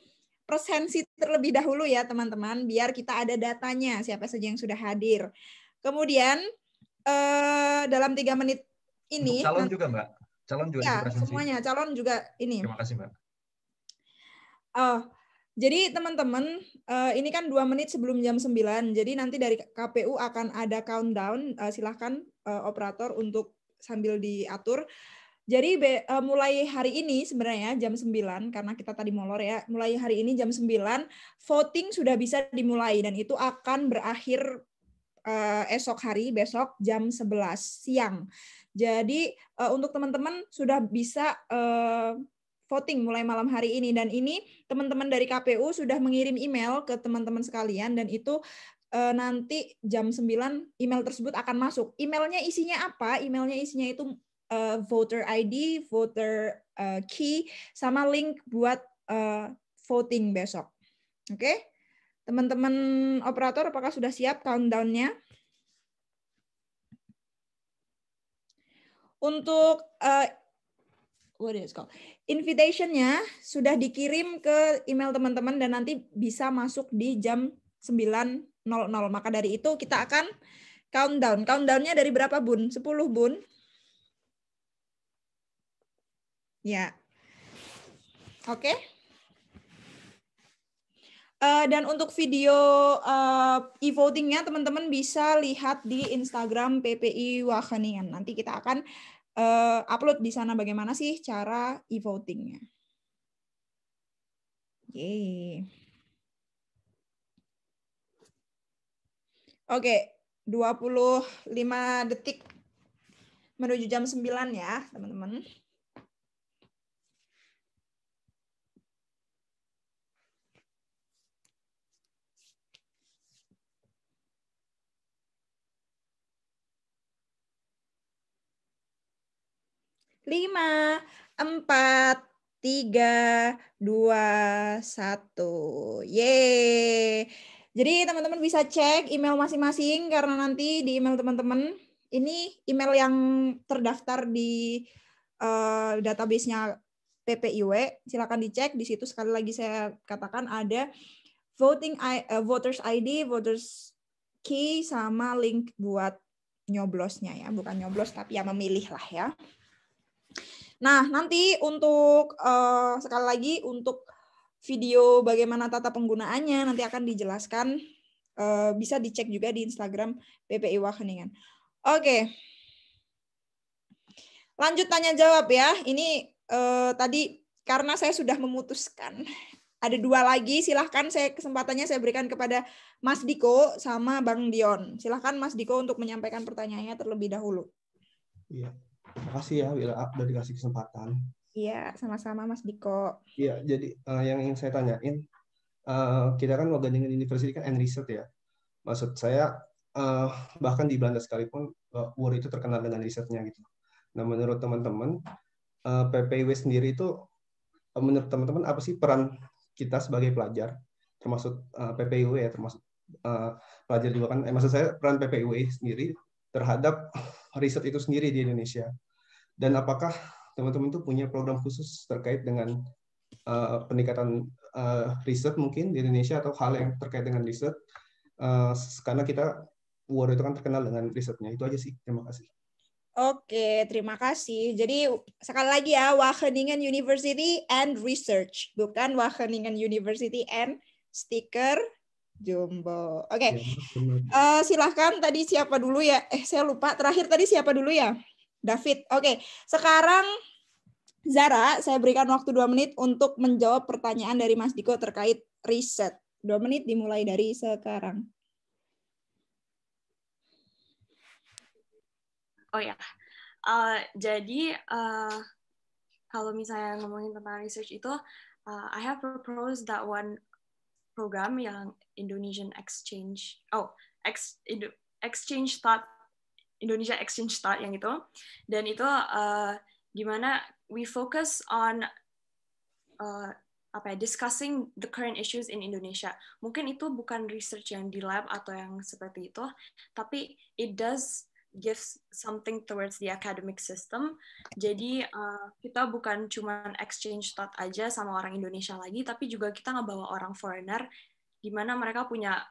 presensi terlebih dahulu ya teman-teman, biar kita ada datanya siapa saja yang sudah hadir. Kemudian uh, dalam tiga menit ini. Untuk calon nah, juga mbak, calon juga. Ya, semuanya calon juga ini. Terima kasih mbak. Oh, jadi teman-teman, eh, ini kan dua menit sebelum jam sembilan Jadi nanti dari KPU akan ada countdown. Eh, silahkan operator untuk sambil diatur. Jadi mulai hari ini sebenarnya jam 9, karena kita tadi molor ya, mulai hari ini jam 9, voting sudah bisa dimulai. Dan itu akan berakhir uh, esok hari besok jam 11 siang. Jadi uh, untuk teman-teman sudah bisa uh, voting mulai malam hari ini dan ini teman-teman dari KPU sudah mengirim email ke teman-teman sekalian dan itu nanti jam 9 email tersebut akan masuk. Emailnya isinya apa? Emailnya isinya itu uh, voter ID, voter uh, key, sama link buat uh, voting besok. Oke? Okay? Teman-teman operator, apakah sudah siap countdown-nya? Untuk uh, Invitation-nya sudah dikirim ke email teman-teman dan nanti bisa masuk di jam 9.00. Maka dari itu kita akan countdown. Countdown-nya dari berapa, Bun? 10, Bun? Ya. Oke. Okay. Eh, dan untuk video uh, e-votingnya teman-teman bisa lihat di Instagram PPI Wageningen. Nanti kita akan uh, upload di sana bagaimana sih cara e-votingnya. Oke. Oke, 25 detik menuju jam 9 ya, teman-teman. lima, empat, tiga, dua, satu. Yeay. Jadi teman-teman bisa cek email masing-masing karena nanti di email teman-teman ini email yang terdaftar di uh, database-nya PPIW. Silakan dicek di situ sekali lagi saya katakan ada voting I, uh, voters ID, voters key sama link buat nyoblosnya ya, bukan nyoblos tapi ya memilih lah ya. Nah, nanti untuk uh, sekali lagi untuk video bagaimana tata penggunaannya nanti akan dijelaskan uh, bisa dicek juga di Instagram PPI Wageningen. Oke. Lanjut tanya jawab ya. Ini uh, tadi karena saya sudah memutuskan ada dua lagi silahkan saya kesempatannya saya berikan kepada Mas Diko sama Bang Dion silahkan Mas Diko untuk menyampaikan pertanyaannya terlebih dahulu. Iya Terima kasih ya Wila ah, udah dikasih kesempatan. Iya, sama-sama Mas Diko. Iya, jadi uh, yang ingin saya tanyain, uh, kita kan dengan University kan and research ya. Maksud saya, uh, bahkan di Belanda sekalipun, uh, UR itu terkenal dengan risetnya gitu. Nah, menurut teman-teman, uh, PPIW sendiri itu, uh, menurut teman-teman apa sih peran kita sebagai pelajar, termasuk uh, PPIW ya, termasuk uh, pelajar juga kan, eh, maksud saya peran PPIW sendiri terhadap riset itu sendiri di Indonesia? Dan apakah teman-teman itu punya program khusus terkait dengan uh, peningkatan uh, riset mungkin di Indonesia atau hal yang terkait dengan riset? Uh, karena kita Word itu kan terkenal dengan risetnya. Itu aja sih. Terima kasih. Oke, terima kasih. Jadi sekali lagi ya, Wageningen University and Research, bukan Wageningen University and sticker Jumbo, Oke, okay. Ya, uh, eh, silahkan tadi siapa dulu ya? Eh, saya lupa. Terakhir tadi siapa dulu ya? David. Oke, okay. sekarang Zara, saya berikan waktu dua menit untuk menjawab pertanyaan dari Mas Diko terkait riset. Dua menit dimulai dari sekarang. Oh ya, uh, jadi uh, kalau misalnya ngomongin tentang research itu, uh, I have proposed that one program yang Indonesian Exchange oh ex, Indo, Exchange Start Indonesia Exchange Start yang itu dan itu uh, we focus on uh, apa ya discussing the current issues in Indonesia mungkin itu bukan research yang di lab atau yang seperti itu tapi it does gives something towards the academic system. Jadi uh, kita bukan cuma exchange thought aja sama orang Indonesia lagi, tapi juga kita ngebawa orang foreigner di mana mereka punya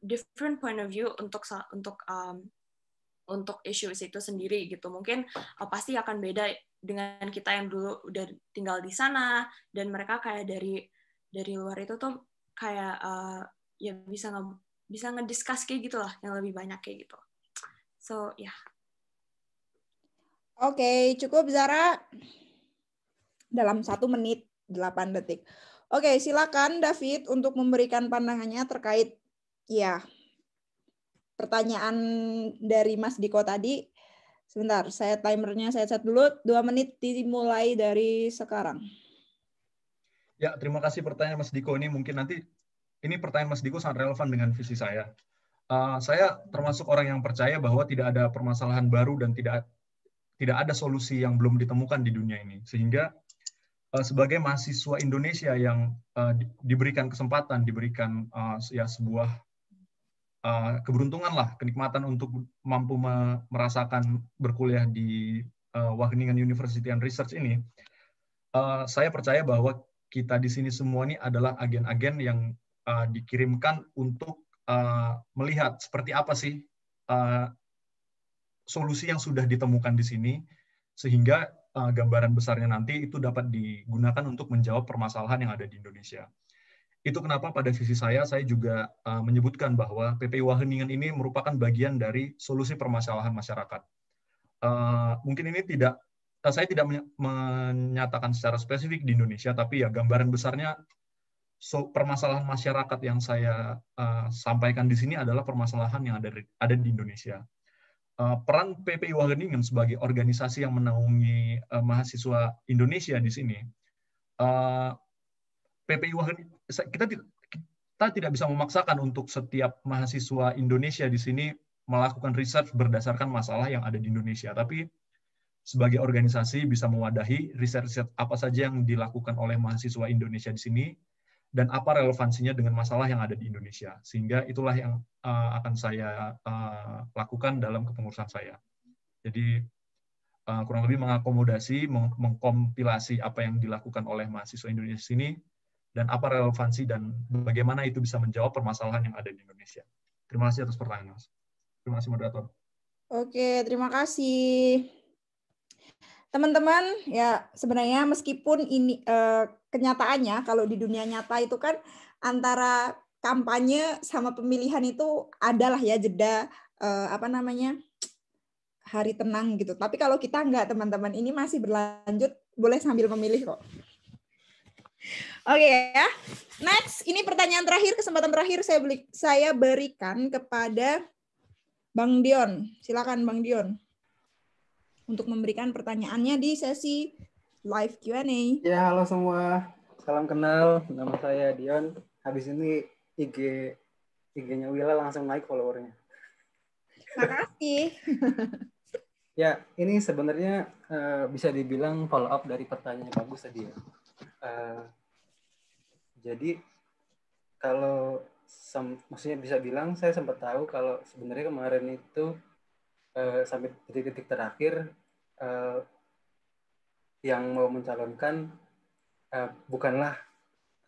different point of view untuk untuk um, untuk issues itu sendiri gitu. Mungkin uh, pasti akan beda dengan kita yang dulu udah tinggal di sana dan mereka kayak dari dari luar itu tuh kayak uh, ya bisa nge bisa ngediskus kayak gitulah yang lebih banyak kayak gitu. So ya. Yeah. Oke, okay, cukup Zara. Dalam satu menit delapan detik. Oke, okay, silakan David untuk memberikan pandangannya terkait ya pertanyaan dari Mas Diko tadi. Sebentar, saya timernya saya set dulu. Dua menit dimulai dari sekarang. Ya, terima kasih pertanyaan Mas Diko ini. Mungkin nanti ini pertanyaan Mas Diko sangat relevan dengan visi saya uh, saya termasuk orang yang percaya bahwa tidak ada permasalahan baru dan tidak tidak ada solusi yang belum ditemukan di dunia ini. Sehingga uh, sebagai mahasiswa Indonesia yang uh, di, diberikan kesempatan, diberikan uh, ya sebuah uh, keberuntungan lah, kenikmatan untuk mampu me merasakan berkuliah di uh, Wageningen University and Research ini, uh, saya percaya bahwa kita di sini semua ini adalah agen-agen yang uh, dikirimkan untuk Eh, melihat seperti apa sih eh, solusi yang sudah ditemukan di sini sehingga eh, gambaran besarnya nanti itu dapat digunakan untuk menjawab permasalahan yang ada di Indonesia. Itu kenapa pada sisi saya saya juga menyebutkan bahwa PPI Waheningan ini merupakan bagian dari solusi permasalahan masyarakat. mungkin ini tidak saya tidak menyatakan secara spesifik di Indonesia, tapi ya gambaran besarnya so, permasalahan masyarakat yang saya uh, sampaikan di sini adalah permasalahan yang ada ada di Indonesia. Uh, peran PPI Wageningen sebagai organisasi yang menaungi uh, mahasiswa Indonesia di sini, uh, PPI Wageningen kita kita tidak bisa memaksakan untuk setiap mahasiswa Indonesia di sini melakukan riset berdasarkan masalah yang ada di Indonesia, tapi sebagai organisasi bisa mewadahi riset-riset apa saja yang dilakukan oleh mahasiswa Indonesia di sini dan apa relevansinya dengan masalah yang ada di Indonesia. Sehingga itulah yang uh, akan saya uh, lakukan dalam kepengurusan saya. Jadi uh, kurang lebih mengakomodasi, meng mengkompilasi apa yang dilakukan oleh mahasiswa Indonesia sini dan apa relevansi dan bagaimana itu bisa menjawab permasalahan yang ada di Indonesia. Terima kasih atas pertanyaan, Mas. Terima kasih moderator. Oke, terima kasih. Teman-teman, ya sebenarnya meskipun ini uh, kenyataannya kalau di dunia nyata itu kan antara kampanye sama pemilihan itu adalah ya jeda eh, apa namanya hari tenang gitu. Tapi kalau kita nggak teman-teman ini masih berlanjut boleh sambil memilih kok. Oke okay, ya. Next, ini pertanyaan terakhir, kesempatan terakhir saya beli, saya berikan kepada Bang Dion. Silakan Bang Dion untuk memberikan pertanyaannya di sesi live Q&A. Ya, halo semua. Salam kenal. Nama saya Dion. Habis ini IG IG-nya Wila langsung naik followernya. Makasih. ya, ini sebenarnya uh, bisa dibilang follow up dari pertanyaan yang bagus tadi Uh, jadi kalau sem maksudnya bisa bilang saya sempat tahu kalau sebenarnya kemarin itu uh, sampai titik-titik terakhir yang mau mencalonkan uh, bukanlah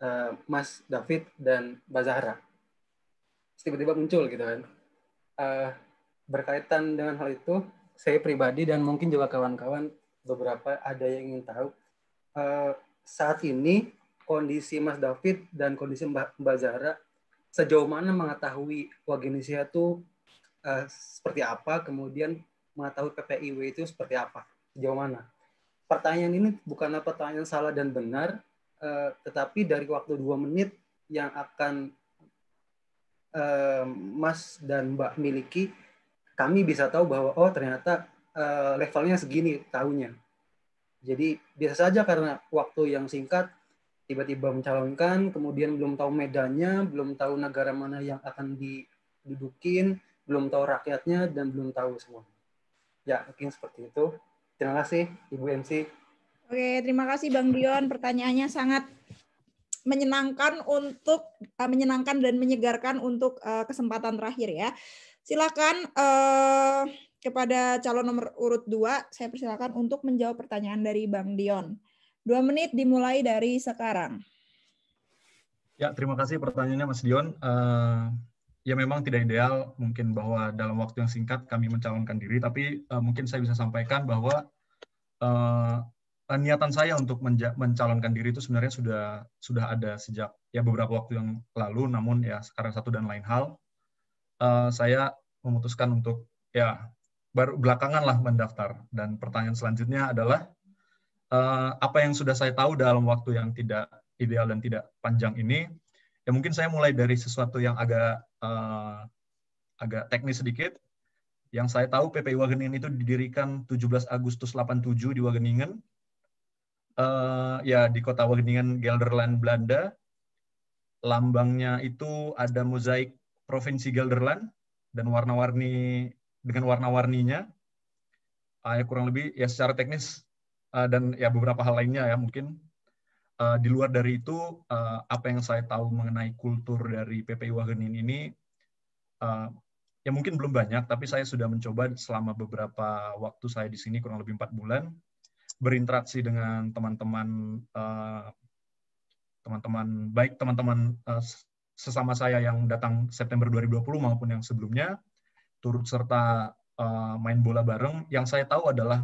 uh, Mas David dan Mbak Zahra. Tiba-tiba muncul gitu kan. Uh, berkaitan dengan hal itu, saya pribadi dan mungkin juga kawan-kawan beberapa ada yang ingin tahu uh, saat ini kondisi Mas David dan kondisi Mbak, Mbak Zahra sejauh mana mengetahui Wagenisia itu uh, seperti apa, kemudian mengetahui PPIW itu seperti apa, sejauh mana? pertanyaan ini bukanlah pertanyaan salah dan benar, eh, tetapi dari waktu dua menit yang akan eh, Mas dan Mbak miliki, kami bisa tahu bahwa oh ternyata eh, levelnya segini tahunya. Jadi biasa saja karena waktu yang singkat tiba-tiba mencalonkan, kemudian belum tahu medannya, belum tahu negara mana yang akan didudukin, belum tahu rakyatnya dan belum tahu semua. Ya, mungkin seperti itu. Terima kasih Ibu MC. Oke, terima kasih Bang Dion. Pertanyaannya sangat menyenangkan untuk uh, menyenangkan dan menyegarkan untuk uh, kesempatan terakhir ya. Silakan uh, kepada calon nomor urut 2 saya persilakan untuk menjawab pertanyaan dari Bang Dion. Dua menit dimulai dari sekarang. Ya, terima kasih pertanyaannya Mas Dion. Uh, ya memang tidak ideal mungkin bahwa dalam waktu yang singkat kami mencalonkan diri, tapi uh, mungkin saya bisa sampaikan bahwa uh, niatan saya untuk mencalonkan diri itu sebenarnya sudah sudah ada sejak ya beberapa waktu yang lalu namun ya sekarang satu dan lain hal uh, saya memutuskan untuk ya baru belakangan lah mendaftar dan pertanyaan selanjutnya adalah uh, apa yang sudah saya tahu dalam waktu yang tidak ideal dan tidak panjang ini ya mungkin saya mulai dari sesuatu yang agak uh, agak teknis sedikit yang saya tahu PPI Wageningen itu didirikan 17 Agustus 87 di Wageningen. Uh, ya di kota Wageningen, Gelderland, Belanda. Lambangnya itu ada mozaik Provinsi Gelderland dan warna-warni dengan warna-warninya. Uh, ya kurang lebih ya secara teknis uh, dan ya beberapa hal lainnya ya mungkin uh, di luar dari itu uh, apa yang saya tahu mengenai kultur dari PPI Wageningen ini uh, ya mungkin belum banyak, tapi saya sudah mencoba selama beberapa waktu saya di sini kurang lebih empat bulan berinteraksi dengan teman-teman eh, teman-teman baik teman-teman eh, sesama saya yang datang September 2020 maupun yang sebelumnya turut serta eh, main bola bareng yang saya tahu adalah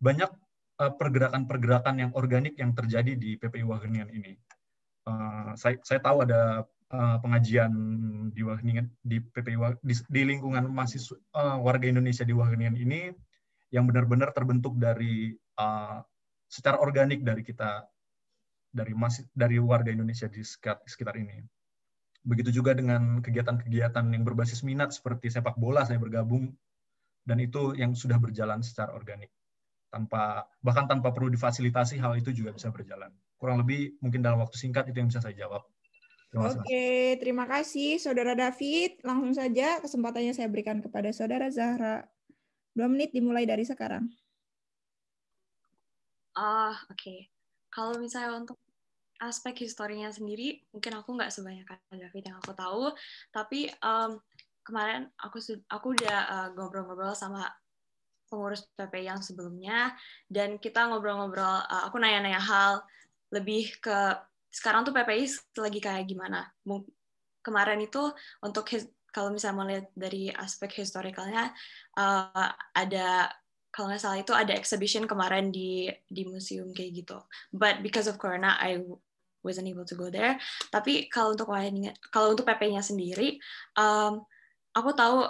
banyak pergerakan-pergerakan yang organik yang terjadi di PPI Wagenian ini. saya, saya tahu ada Eh, pengajian di Wageningen di PPI di, di lingkungan mahasiswa uh, warga Indonesia di Wageningen ini yang benar-benar terbentuk dari uh, secara organik dari kita dari mas dari warga Indonesia di sekitar, sekitar ini. Begitu juga dengan kegiatan-kegiatan yang berbasis minat seperti sepak bola saya bergabung dan itu yang sudah berjalan secara organik tanpa bahkan tanpa perlu difasilitasi hal itu juga bisa berjalan. Kurang lebih mungkin dalam waktu singkat itu yang bisa saya jawab. Oke, terima kasih Saudara David. Langsung saja kesempatannya saya berikan kepada Saudara Zahra. Dua menit dimulai dari sekarang. Ah, uh, oke. Okay. Kalau misalnya untuk aspek historinya sendiri, mungkin aku nggak sebanyak David yang aku tahu, tapi um, kemarin aku aku udah eh, ngobrol-ngobrol uh, sama pengurus PP yang sebelumnya dan kita ngobrol-ngobrol uh, aku nanya-nanya hal lebih ke sekarang tuh PPI lagi kayak gimana. Kemarin itu untuk kalau misalnya mau lihat dari aspek historikalnya uh, ada kalau nggak salah itu ada exhibition kemarin di di museum kayak gitu. But because of corona, I wasn't able to go there. Tapi kalau untuk kalau untuk PP-nya sendiri, um, aku tahu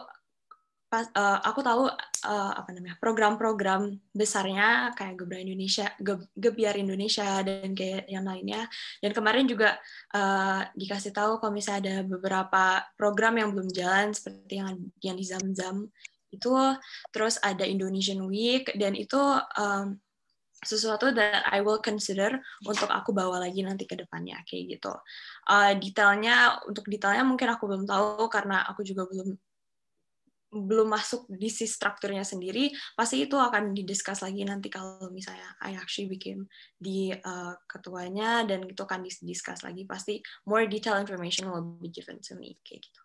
pas, uh, aku tahu uh, apa namanya program-program besarnya kayak Gebra Indonesia, Ge Gebiar Indonesia dan kayak yang lainnya. Dan kemarin juga uh, dikasih tahu kalau misalnya ada beberapa program yang belum jalan seperti yang yang di Zam-Zam itu terus ada Indonesian Week dan itu um, sesuatu that I will consider untuk aku bawa lagi nanti ke depannya kayak gitu. Uh, detailnya untuk detailnya mungkin aku belum tahu karena aku juga belum belum masuk di si strukturnya sendiri, pasti itu akan didiskus lagi nanti kalau misalnya I actually became di uh, ketuanya dan itu akan didiskus lagi pasti more detail information will be given to me kayak gitu.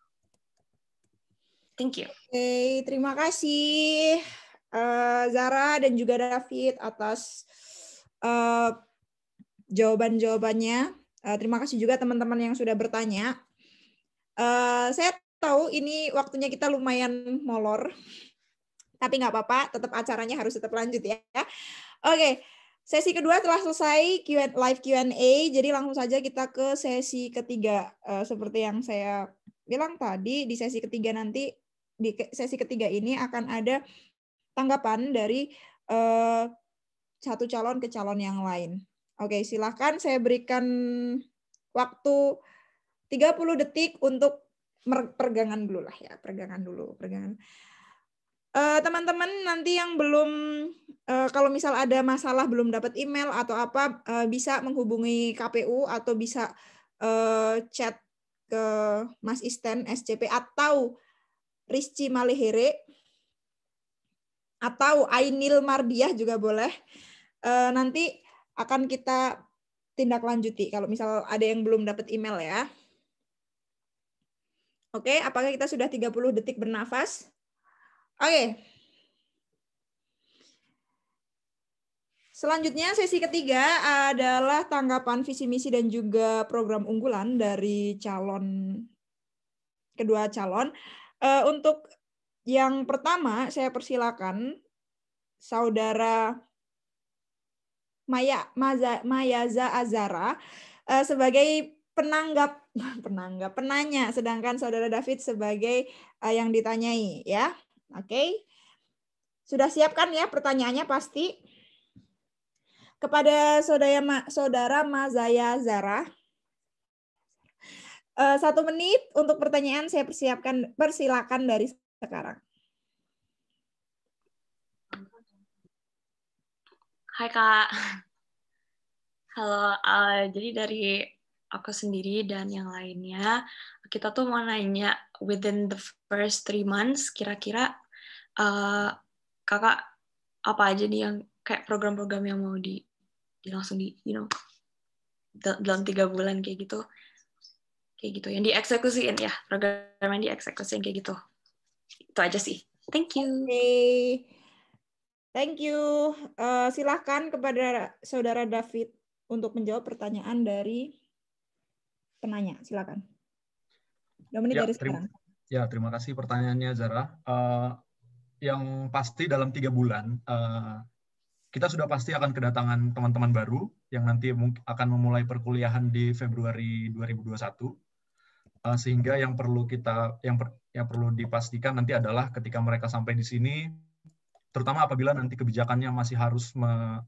Thank you. Oke, okay, terima kasih uh, Zara dan juga David atas uh, jawaban-jawabannya. Uh, terima kasih juga teman-teman yang sudah bertanya. Uh, saya tahu ini waktunya kita lumayan molor, tapi nggak apa-apa, tetap acaranya harus tetap lanjut ya. Oke, sesi kedua telah selesai live Q&A, jadi langsung saja kita ke sesi ketiga. Uh, seperti yang saya bilang tadi, di sesi ketiga nanti, di sesi ketiga ini akan ada tanggapan dari uh, satu calon ke calon yang lain. Oke, silahkan saya berikan waktu 30 detik untuk pergangan dulu lah ya, pergangan dulu, pergangan. Eh, teman-teman uh, nanti yang belum uh, kalau misal ada masalah belum dapat email atau apa uh, bisa menghubungi KPU atau bisa uh, chat ke Mas Isten SCP atau Rizci Malehere atau Ainil Mardiah juga boleh. Uh, nanti akan kita tindak lanjuti kalau misal ada yang belum dapat email ya. Oke, apakah kita sudah 30 detik bernafas? Oke. Selanjutnya sesi ketiga adalah tanggapan visi misi dan juga program unggulan dari calon kedua calon. Eh, untuk yang pertama saya persilakan saudara Maya Maza, Mayaza Azara eh, sebagai penanggap pernah penanya, sedangkan saudara David sebagai uh, yang ditanyai, ya. Oke, okay. sudah siapkan ya pertanyaannya pasti kepada saudara Ma, saudara Mazaya Zara. Uh, satu menit untuk pertanyaan saya persiapkan persilakan dari sekarang. Hai kak. Halo, uh, jadi dari aku sendiri dan yang lainnya kita tuh mau nanya within the first three months kira-kira uh, kakak apa aja nih yang kayak program-program yang mau di, di langsung di you know dalam tiga bulan kayak gitu kayak gitu yang dieksekusiin ya program yang dieksekusiin kayak gitu itu aja sih thank you okay. thank you uh, silahkan kepada saudara David untuk menjawab pertanyaan dari penanya. Silakan. Dominik ya, dari sekarang. Ya, terima kasih pertanyaannya Zara. Uh, yang pasti dalam tiga bulan uh, kita sudah pasti akan kedatangan teman-teman baru yang nanti akan memulai perkuliahan di Februari 2021. Uh, eh, sehingga yang perlu kita yang per, yang perlu dipastikan nanti adalah ketika mereka sampai di sini terutama apabila nanti kebijakannya masih harus me,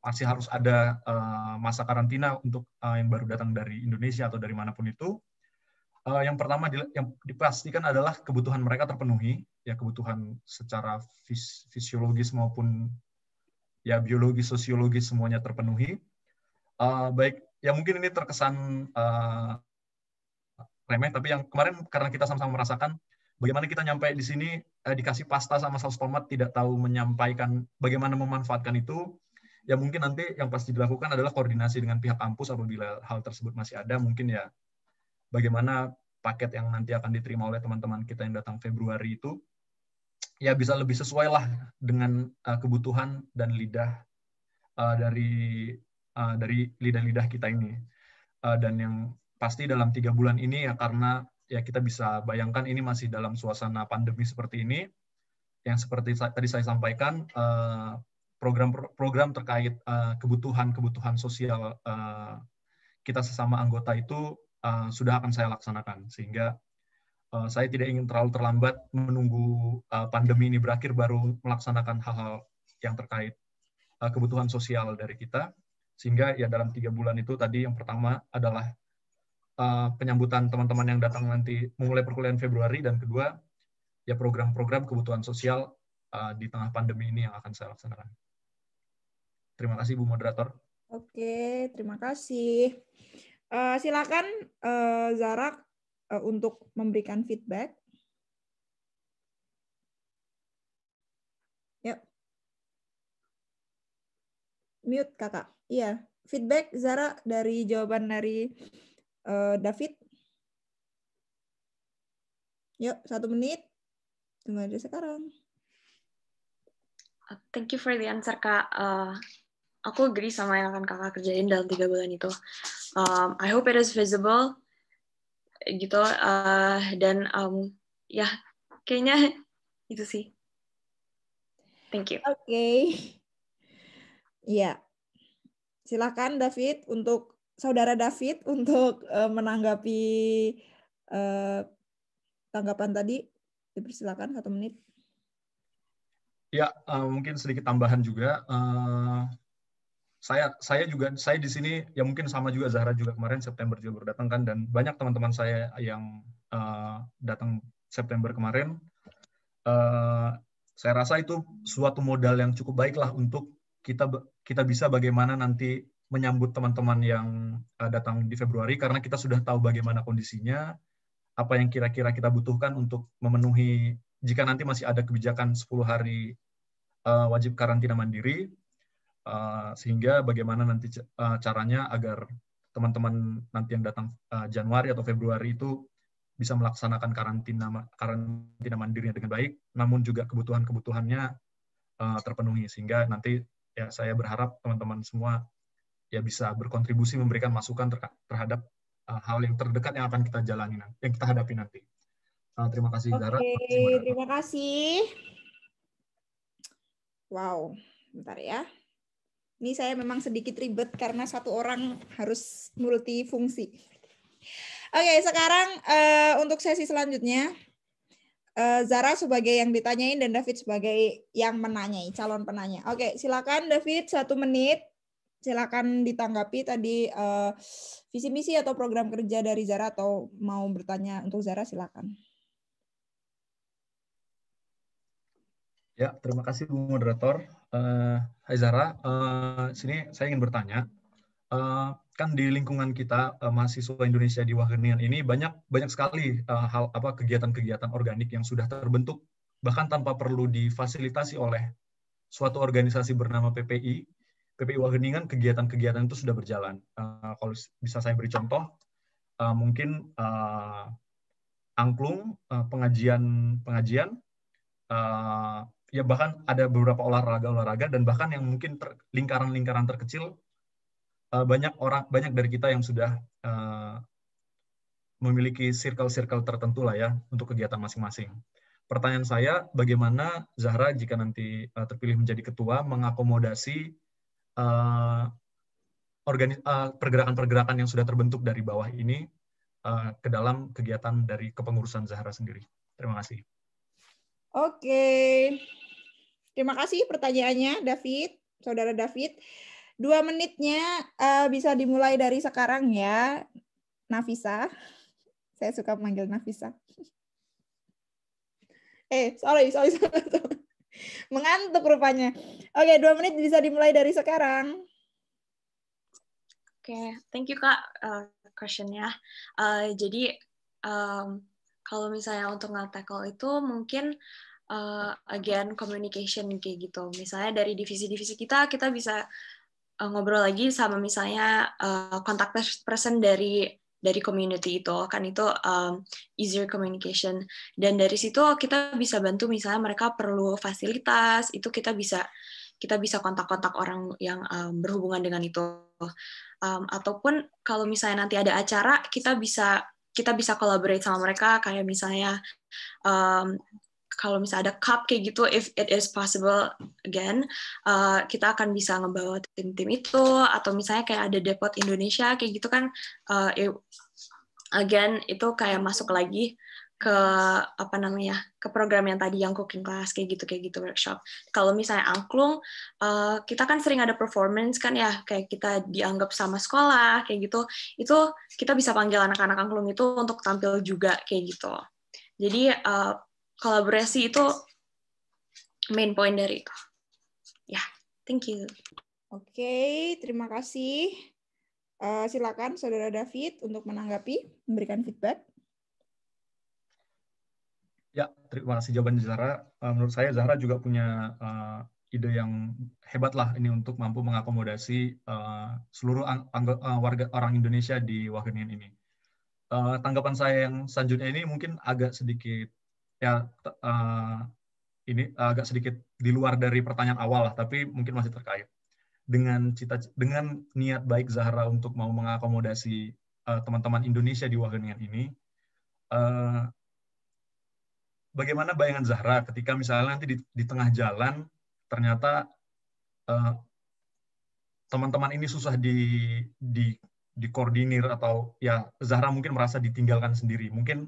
masih harus ada eh, masa karantina untuk eh, yang baru datang dari Indonesia atau dari manapun itu. Eh, yang pertama yang dipastikan adalah kebutuhan mereka terpenuhi, ya kebutuhan secara fis, fisiologis maupun ya biologis, sosiologis semuanya terpenuhi. baik, ya mungkin ini terkesan remeh, tapi yang kemarin karena kita sama-sama merasakan bagaimana kita nyampe di sini dikasih pasta sama saus tomat tidak tahu menyampaikan bagaimana memanfaatkan itu ya mungkin nanti yang pasti dilakukan adalah koordinasi dengan pihak kampus apabila hal tersebut masih ada mungkin ya bagaimana paket yang nanti akan diterima oleh teman-teman kita yang datang Februari itu ya bisa lebih sesuai lah dengan uh, kebutuhan dan lidah uh, dari uh, dari lidah-lidah kita ini uh, dan yang pasti dalam tiga bulan ini ya karena ya kita bisa bayangkan ini masih dalam suasana pandemi seperti ini yang seperti tadi saya sampaikan program-program terkait kebutuhan-kebutuhan sosial eh, kita sesama anggota itu eh, sudah akan saya laksanakan sehingga eh, saya tidak ingin terlalu terlambat menunggu pandemi ini berakhir baru melaksanakan hal-hal yang terkait kebutuhan sosial dari kita sehingga ya dalam tiga bulan itu tadi yang pertama adalah penyambutan teman-teman yang datang nanti memulai perkuliahan Februari dan kedua ya program-program kebutuhan sosial di tengah pandemi ini yang akan saya laksanakan. Terima kasih Bu Moderator. Oke, terima kasih. Uh, silakan uh, Zara uh, untuk memberikan feedback. Yuk. Mute kakak. Iya, feedback Zara dari jawaban dari uh, David. Yuk, satu menit. Tunggu aja sekarang. Thank you for the answer, Kak. Uh, aku agree sama yang akan kakak kerjain dalam tiga bulan itu. Um, I hope it is visible gitu uh, dan um, ya yeah, kayaknya itu sih. Thank you. Oke. Okay. Ya. Yeah. Silakan David untuk saudara David untuk uh, menanggapi uh, tanggapan tadi. Dipersilakan satu menit. Ya, uh, mungkin sedikit tambahan juga. Uh, saya saya juga saya di sini ya mungkin sama juga Zahra juga kemarin September juga baru datang kan dan banyak teman-teman saya yang uh, datang September kemarin uh, saya rasa itu suatu modal yang cukup baik lah untuk kita kita bisa bagaimana nanti menyambut teman-teman yang uh, datang di Februari karena kita sudah tahu bagaimana kondisinya apa yang kira-kira kita butuhkan untuk memenuhi jika nanti masih ada kebijakan 10 hari uh, wajib karantina mandiri Eh, sehingga bagaimana nanti eh, caranya agar teman-teman nanti yang datang eh, Januari atau Februari itu bisa melaksanakan karantina karantina mandirinya dengan baik, namun juga kebutuhan-kebutuhannya terpenuhi sehingga nanti ya saya berharap teman-teman semua ya bisa berkontribusi memberikan masukan terhadap hal yang terdekat yang akan kita jalani yang kita hadapi nanti. terima kasih Zara. Okay, terima kasih. Terima kasih. Wow, bentar ya. Ini saya memang sedikit ribet karena satu orang harus multifungsi. Oke, sekarang uh, untuk sesi selanjutnya uh, Zara sebagai yang ditanyain dan David sebagai yang menanyai, calon penanya. Oke, silakan David satu menit. Silakan ditanggapi tadi uh, visi misi atau program kerja dari Zara atau mau bertanya untuk Zara silakan. Ya, terima kasih Bu Moderator. Uh, Hai Zara, uh, sini saya ingin bertanya, uh, kan di lingkungan kita uh, mahasiswa Indonesia di Wageningen ini banyak banyak sekali uh, hal apa kegiatan-kegiatan organik yang sudah terbentuk bahkan tanpa perlu difasilitasi oleh suatu organisasi bernama PPI. PPI Wageningen kegiatan-kegiatan itu sudah berjalan. Uh, kalau bisa saya beri contoh, uh, mungkin uh, angklung, uh, pengajian pengajian, uh, ya bahkan ada beberapa olahraga-olahraga dan bahkan yang mungkin lingkaran-lingkaran terkecil eh, banyak orang banyak dari kita yang sudah uh, memiliki circle-circle tertentu lah ya untuk kegiatan masing-masing. Pertanyaan saya, bagaimana Zahra jika nanti uh, terpilih menjadi ketua mengakomodasi pergerakan-pergerakan uh, pergerakan yang sudah terbentuk dari bawah ini uh, ke dalam kegiatan dari kepengurusan Zahra sendiri? Terima kasih. Oke. Terima kasih pertanyaannya David, Saudara David. Dua menitnya uh, bisa dimulai dari sekarang ya, Nafisa. Saya suka memanggil Nafisa. Eh, sorry, sorry, sorry. Mengantuk rupanya. Oke, dua menit bisa dimulai dari sekarang. Oke, okay. thank you Kak uh, questionnya. Uh, jadi um, kalau misalnya untuk nge-tackle itu mungkin uh, again communication kayak gitu. Misalnya dari divisi-divisi kita kita bisa uh, ngobrol lagi sama misalnya uh, kontak person dari dari community itu kan itu um, easier communication dan dari situ kita bisa bantu misalnya mereka perlu fasilitas itu kita bisa kita bisa kontak-kontak orang yang um, berhubungan dengan itu um, ataupun kalau misalnya nanti ada acara kita bisa kita bisa collaborate sama mereka kayak misalnya um, kalau misalnya ada cup kayak gitu if it is possible again uh, kita akan bisa ngebawa tim-tim itu atau misalnya kayak ada depot Indonesia kayak gitu kan uh, it, again itu kayak masuk lagi ke apa namanya ke program yang tadi yang cooking class kayak gitu kayak gitu workshop kalau misalnya angklung uh, kita kan sering ada performance kan ya kayak kita dianggap sama sekolah kayak gitu itu kita bisa panggil anak-anak angklung itu untuk tampil juga kayak gitu jadi uh, kolaborasi itu main point dari itu ya yeah, thank you oke okay, terima kasih uh, silakan saudara David untuk menanggapi memberikan feedback Ya, terima kasih jawaban Zahra. Eh, menurut saya Zahra juga punya uh, ide yang hebat lah ini untuk mampu mengakomodasi uh, seluruh ang warga orang Indonesia di Wageningen ini. Uh, tanggapan saya yang selanjutnya ini mungkin agak sedikit ya uh, ini agak sedikit di luar dari pertanyaan awal lah, tapi mungkin masih terkait dengan cita dengan niat baik Zahra untuk mau mengakomodasi teman-teman uh, Indonesia di Wageningen ini. Uh, bagaimana bayangan Zahra ketika misalnya nanti di, di tengah jalan ternyata eh, teman-teman uh, ini susah di, di dikoordinir atau ya Zahra mungkin merasa ditinggalkan sendiri. Mungkin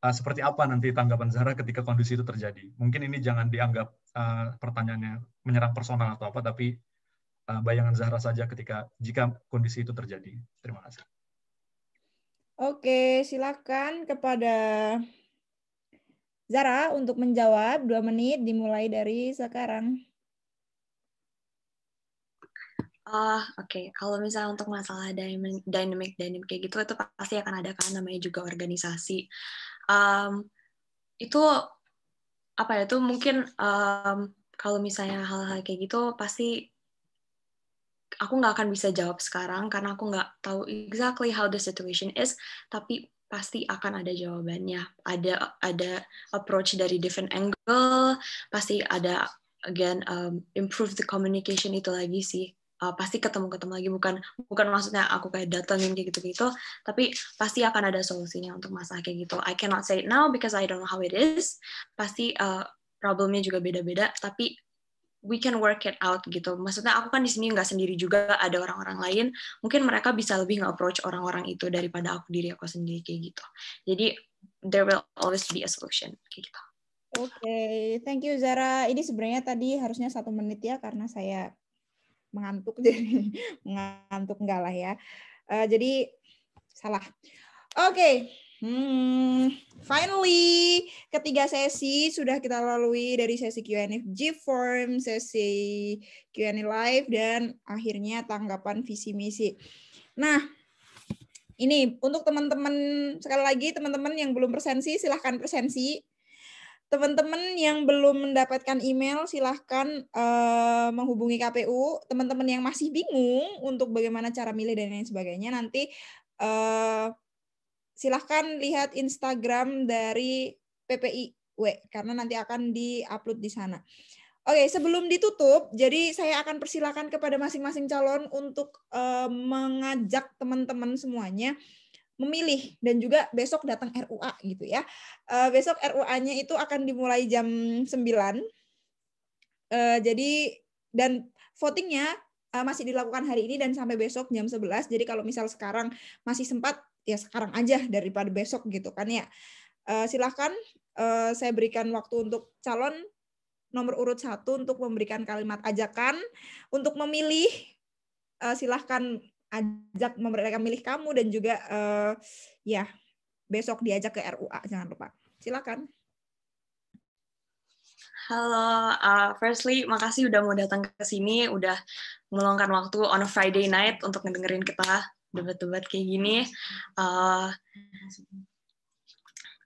uh, seperti apa nanti tanggapan Zahra ketika kondisi itu terjadi? Mungkin ini jangan dianggap uh, pertanyaannya menyerang personal atau apa, tapi uh, bayangan Zahra saja ketika jika kondisi itu terjadi. Terima kasih. Oke, silakan kepada Zara untuk menjawab dua menit dimulai dari sekarang. uh, oke. Okay. Kalau misalnya untuk masalah dynamic, dynamic, kayak gitu, itu pasti akan ada kan namanya juga organisasi. Um, itu apa ya? Itu mungkin um, kalau misalnya hal-hal kayak gitu, pasti aku nggak akan bisa jawab sekarang karena aku nggak tahu exactly how the situation is. Tapi pasti akan ada jawabannya. Ada ada approach dari different angle, pasti ada again um, improve the communication itu lagi sih. Uh, pasti ketemu-ketemu lagi bukan bukan maksudnya aku kayak datengin kayak gitu-gitu, tapi pasti akan ada solusinya untuk masalah kayak gitu. I cannot say it now because I don't know how it is. Pasti uh, problemnya juga beda-beda, tapi we can work it out gitu. Maksudnya aku kan di sini nggak sendiri juga ada orang-orang lain. Mungkin mereka bisa lebih nggak approach orang-orang itu daripada aku diri aku sendiri kayak gitu. Jadi there will always be a solution kayak gitu. Oke, okay. thank you Zara. Ini sebenarnya tadi harusnya satu menit ya karena saya mengantuk jadi mengantuk enggak lah ya. Uh, jadi salah. Oke, okay. Hmm, finally, ketiga sesi sudah kita lalui dari sesi Q&A form, sesi Q&A live, dan akhirnya tanggapan visi misi. Nah, ini untuk teman-teman sekali lagi teman-teman yang belum presensi silahkan presensi. Teman-teman yang belum mendapatkan email silahkan uh, menghubungi KPU. Teman-teman yang masih bingung untuk bagaimana cara milih dan lain sebagainya nanti. Uh, silahkan lihat Instagram dari PPIW karena nanti akan diupload di sana. Oke, sebelum ditutup, jadi saya akan persilahkan kepada masing-masing calon untuk uh, mengajak teman-teman semuanya memilih dan juga besok datang RUA gitu ya. Uh, besok RUA-nya itu akan dimulai jam 9. Uh, eh, jadi dan votingnya masih dilakukan hari ini dan sampai besok jam 11. Jadi kalau misal sekarang masih sempat ya sekarang aja daripada besok gitu kan ya. Uh, eh, silahkan uh, eh, saya berikan waktu untuk calon nomor urut satu untuk memberikan kalimat ajakan untuk memilih uh, eh, silahkan ajak memberikan milih kamu dan juga uh, ya besok diajak ke RUA jangan lupa silakan Halo, uh, firstly makasih udah mau datang ke sini, udah meluangkan waktu on a Friday night untuk ngedengerin kita debat-debat kayak gini uh,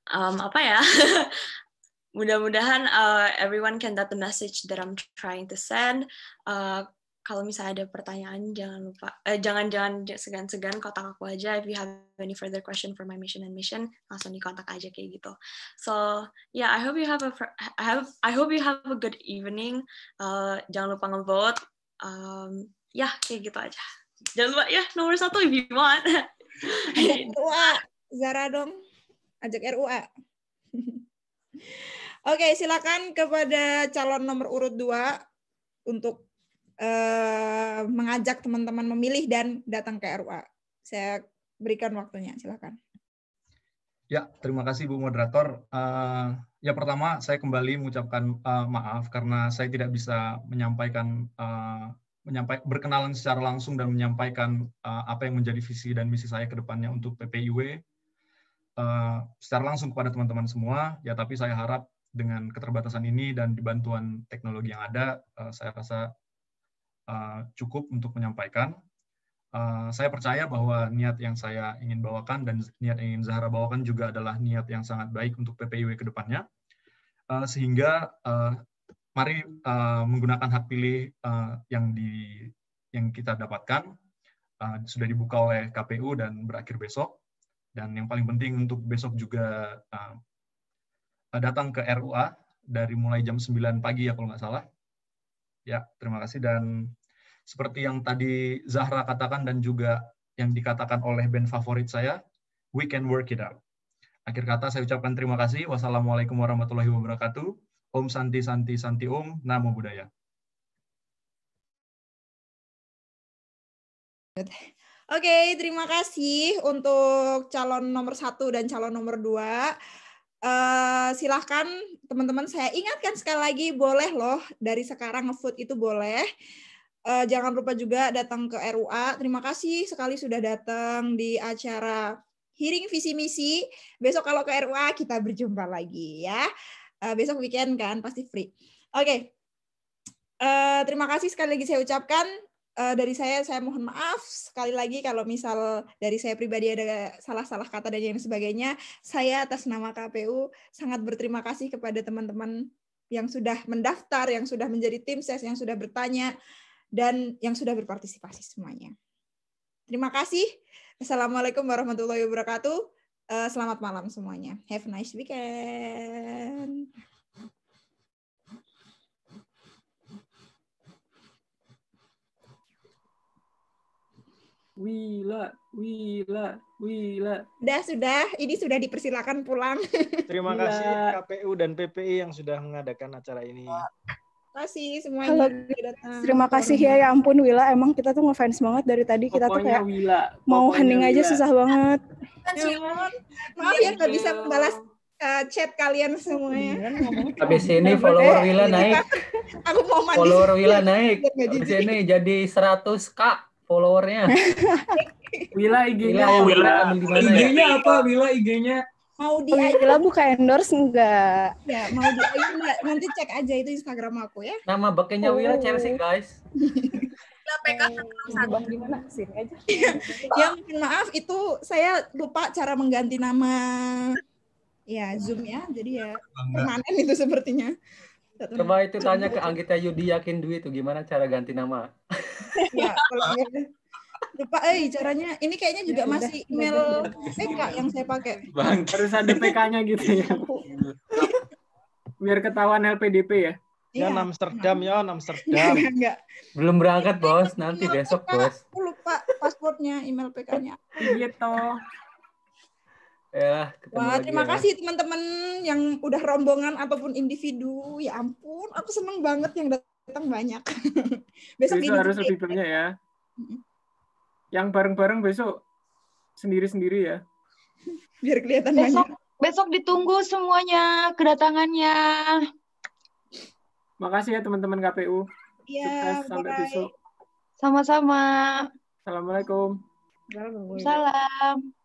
um, apa ya mudah-mudahan uh, everyone can get the message that I'm trying to send uh, kalau misalnya ada pertanyaan jangan lupa eh, jangan jangan segan-segan kontak aku aja if you have any further question for my mission and mission langsung di kontak aja kayak gitu so yeah I hope you have a I have I hope you have a good evening uh, jangan lupa ngevote um, ya yeah, kayak gitu aja jangan lupa ya nomor satu if you want RUA Zara dong ajak RUA oke okay, silakan kepada calon nomor urut dua untuk uh, mengajak teman-teman memilih dan datang ke RUA saya berikan waktunya silakan Ya, terima kasih Bu Moderator. Uh, ya pertama, saya kembali mengucapkan uh, maaf karena saya tidak bisa menyampaikan uh, menyampaikan berkenalan secara langsung dan menyampaikan uh, apa yang menjadi visi dan misi saya ke depannya untuk PPIW uh, secara langsung kepada teman-teman semua. Ya, tapi saya harap dengan keterbatasan ini dan dibantuan teknologi yang ada, uh, saya rasa uh, cukup untuk menyampaikan. Uh, saya percaya bahwa niat yang saya ingin bawakan dan niat yang ingin Zahra bawakan juga adalah niat yang sangat baik untuk PPIW ke depannya. Uh, sehingga uh, mari uh, menggunakan hak pilih uh, yang di yang kita dapatkan uh, sudah dibuka oleh KPU dan berakhir besok dan yang paling penting untuk besok juga uh, datang ke RUA dari mulai jam 9 pagi ya kalau nggak salah ya terima kasih dan seperti yang tadi Zahra katakan dan juga yang dikatakan oleh band favorit saya we can work it out akhir kata saya ucapkan terima kasih wassalamualaikum warahmatullahi wabarakatuh Om Santi Santi Santi Om, Namo Buddhaya. Oke, okay, terima kasih untuk calon nomor satu dan calon nomor dua. Uh, silahkan teman-teman saya ingatkan sekali lagi boleh loh dari sekarang ngefood itu boleh uh, jangan lupa juga datang ke RUA terima kasih sekali sudah datang di acara hearing visi misi besok kalau ke RUA kita berjumpa lagi ya uh, besok weekend kan pasti free. Oke, okay. uh, eh, terima kasih sekali lagi saya ucapkan uh, dari saya saya mohon maaf sekali lagi kalau misal dari saya pribadi ada salah-salah kata dan yang sebagainya. Saya atas nama KPU sangat berterima kasih kepada teman-teman yang sudah mendaftar, yang sudah menjadi tim ses, yang sudah bertanya dan yang sudah berpartisipasi semuanya. Terima kasih. Assalamualaikum warahmatullahi wabarakatuh. Eh, selamat malam semuanya. Have a nice weekend. Wila, Wila, Wila. Sudah, sudah. Ini sudah dipersilakan pulang. Terima kasih KPU dan PPI yang sudah mengadakan acara ini kasih semuanya. Halo, datang. Terima kasih ya, ya ampun Wila. Emang kita tuh ngefans banget dari tadi. Kita tuh kayak Wila. mau Pokoknya hening aja susah banget. Kan ya, maaf ya nggak bisa membalas iya. uh, eh, chat kalian semuanya. Iya, kan Habis ini follower eh, Wila naik. Aku mau mandi. Follower Wila iya, naik. Habis ini jadi 100k followernya. Wila IG-nya. Oh, Wila, Wila. IG-nya ya? apa? Wila IG-nya mau di Gila buka endorse enggak? Ya, mau di enggak. Nanti cek aja itu Instagram aku ya. Nama bekenya oh. Chelsea, guys. gimana eh, aja. Iya, ya, mohon maaf itu saya lupa cara mengganti nama. Ya, Zoom ya. Jadi ya permanen itu sepertinya. Coba itu tanya ke Anggita Yudi yakin duit itu gimana cara ganti nama. ya, kalau gitu lupa eh caranya ini kayaknya juga ya, masih udah, email PK yang saya pakai bang harus ada PK-nya gitu ya biar ketahuan LPDP ya Ya, ya Amsterdam ya Amsterdam. Enggak, Belum berangkat bos, nanti email besok PK. bos. Aku lupa passwordnya, email PK-nya. Iya toh. Ya, Wah, terima lagi, ya. kasih teman-teman yang udah rombongan ataupun individu. Ya ampun, aku seneng banget yang datang banyak. Besok, ini. harus lebih banyak ya yang bareng-bareng besok sendiri-sendiri ya. Biar kelihatan besok, banyak. Besok ditunggu semuanya kedatangannya. Makasih ya teman-teman KPU. Iya, sampai besok. Sama-sama. Assalamualaikum. Salam.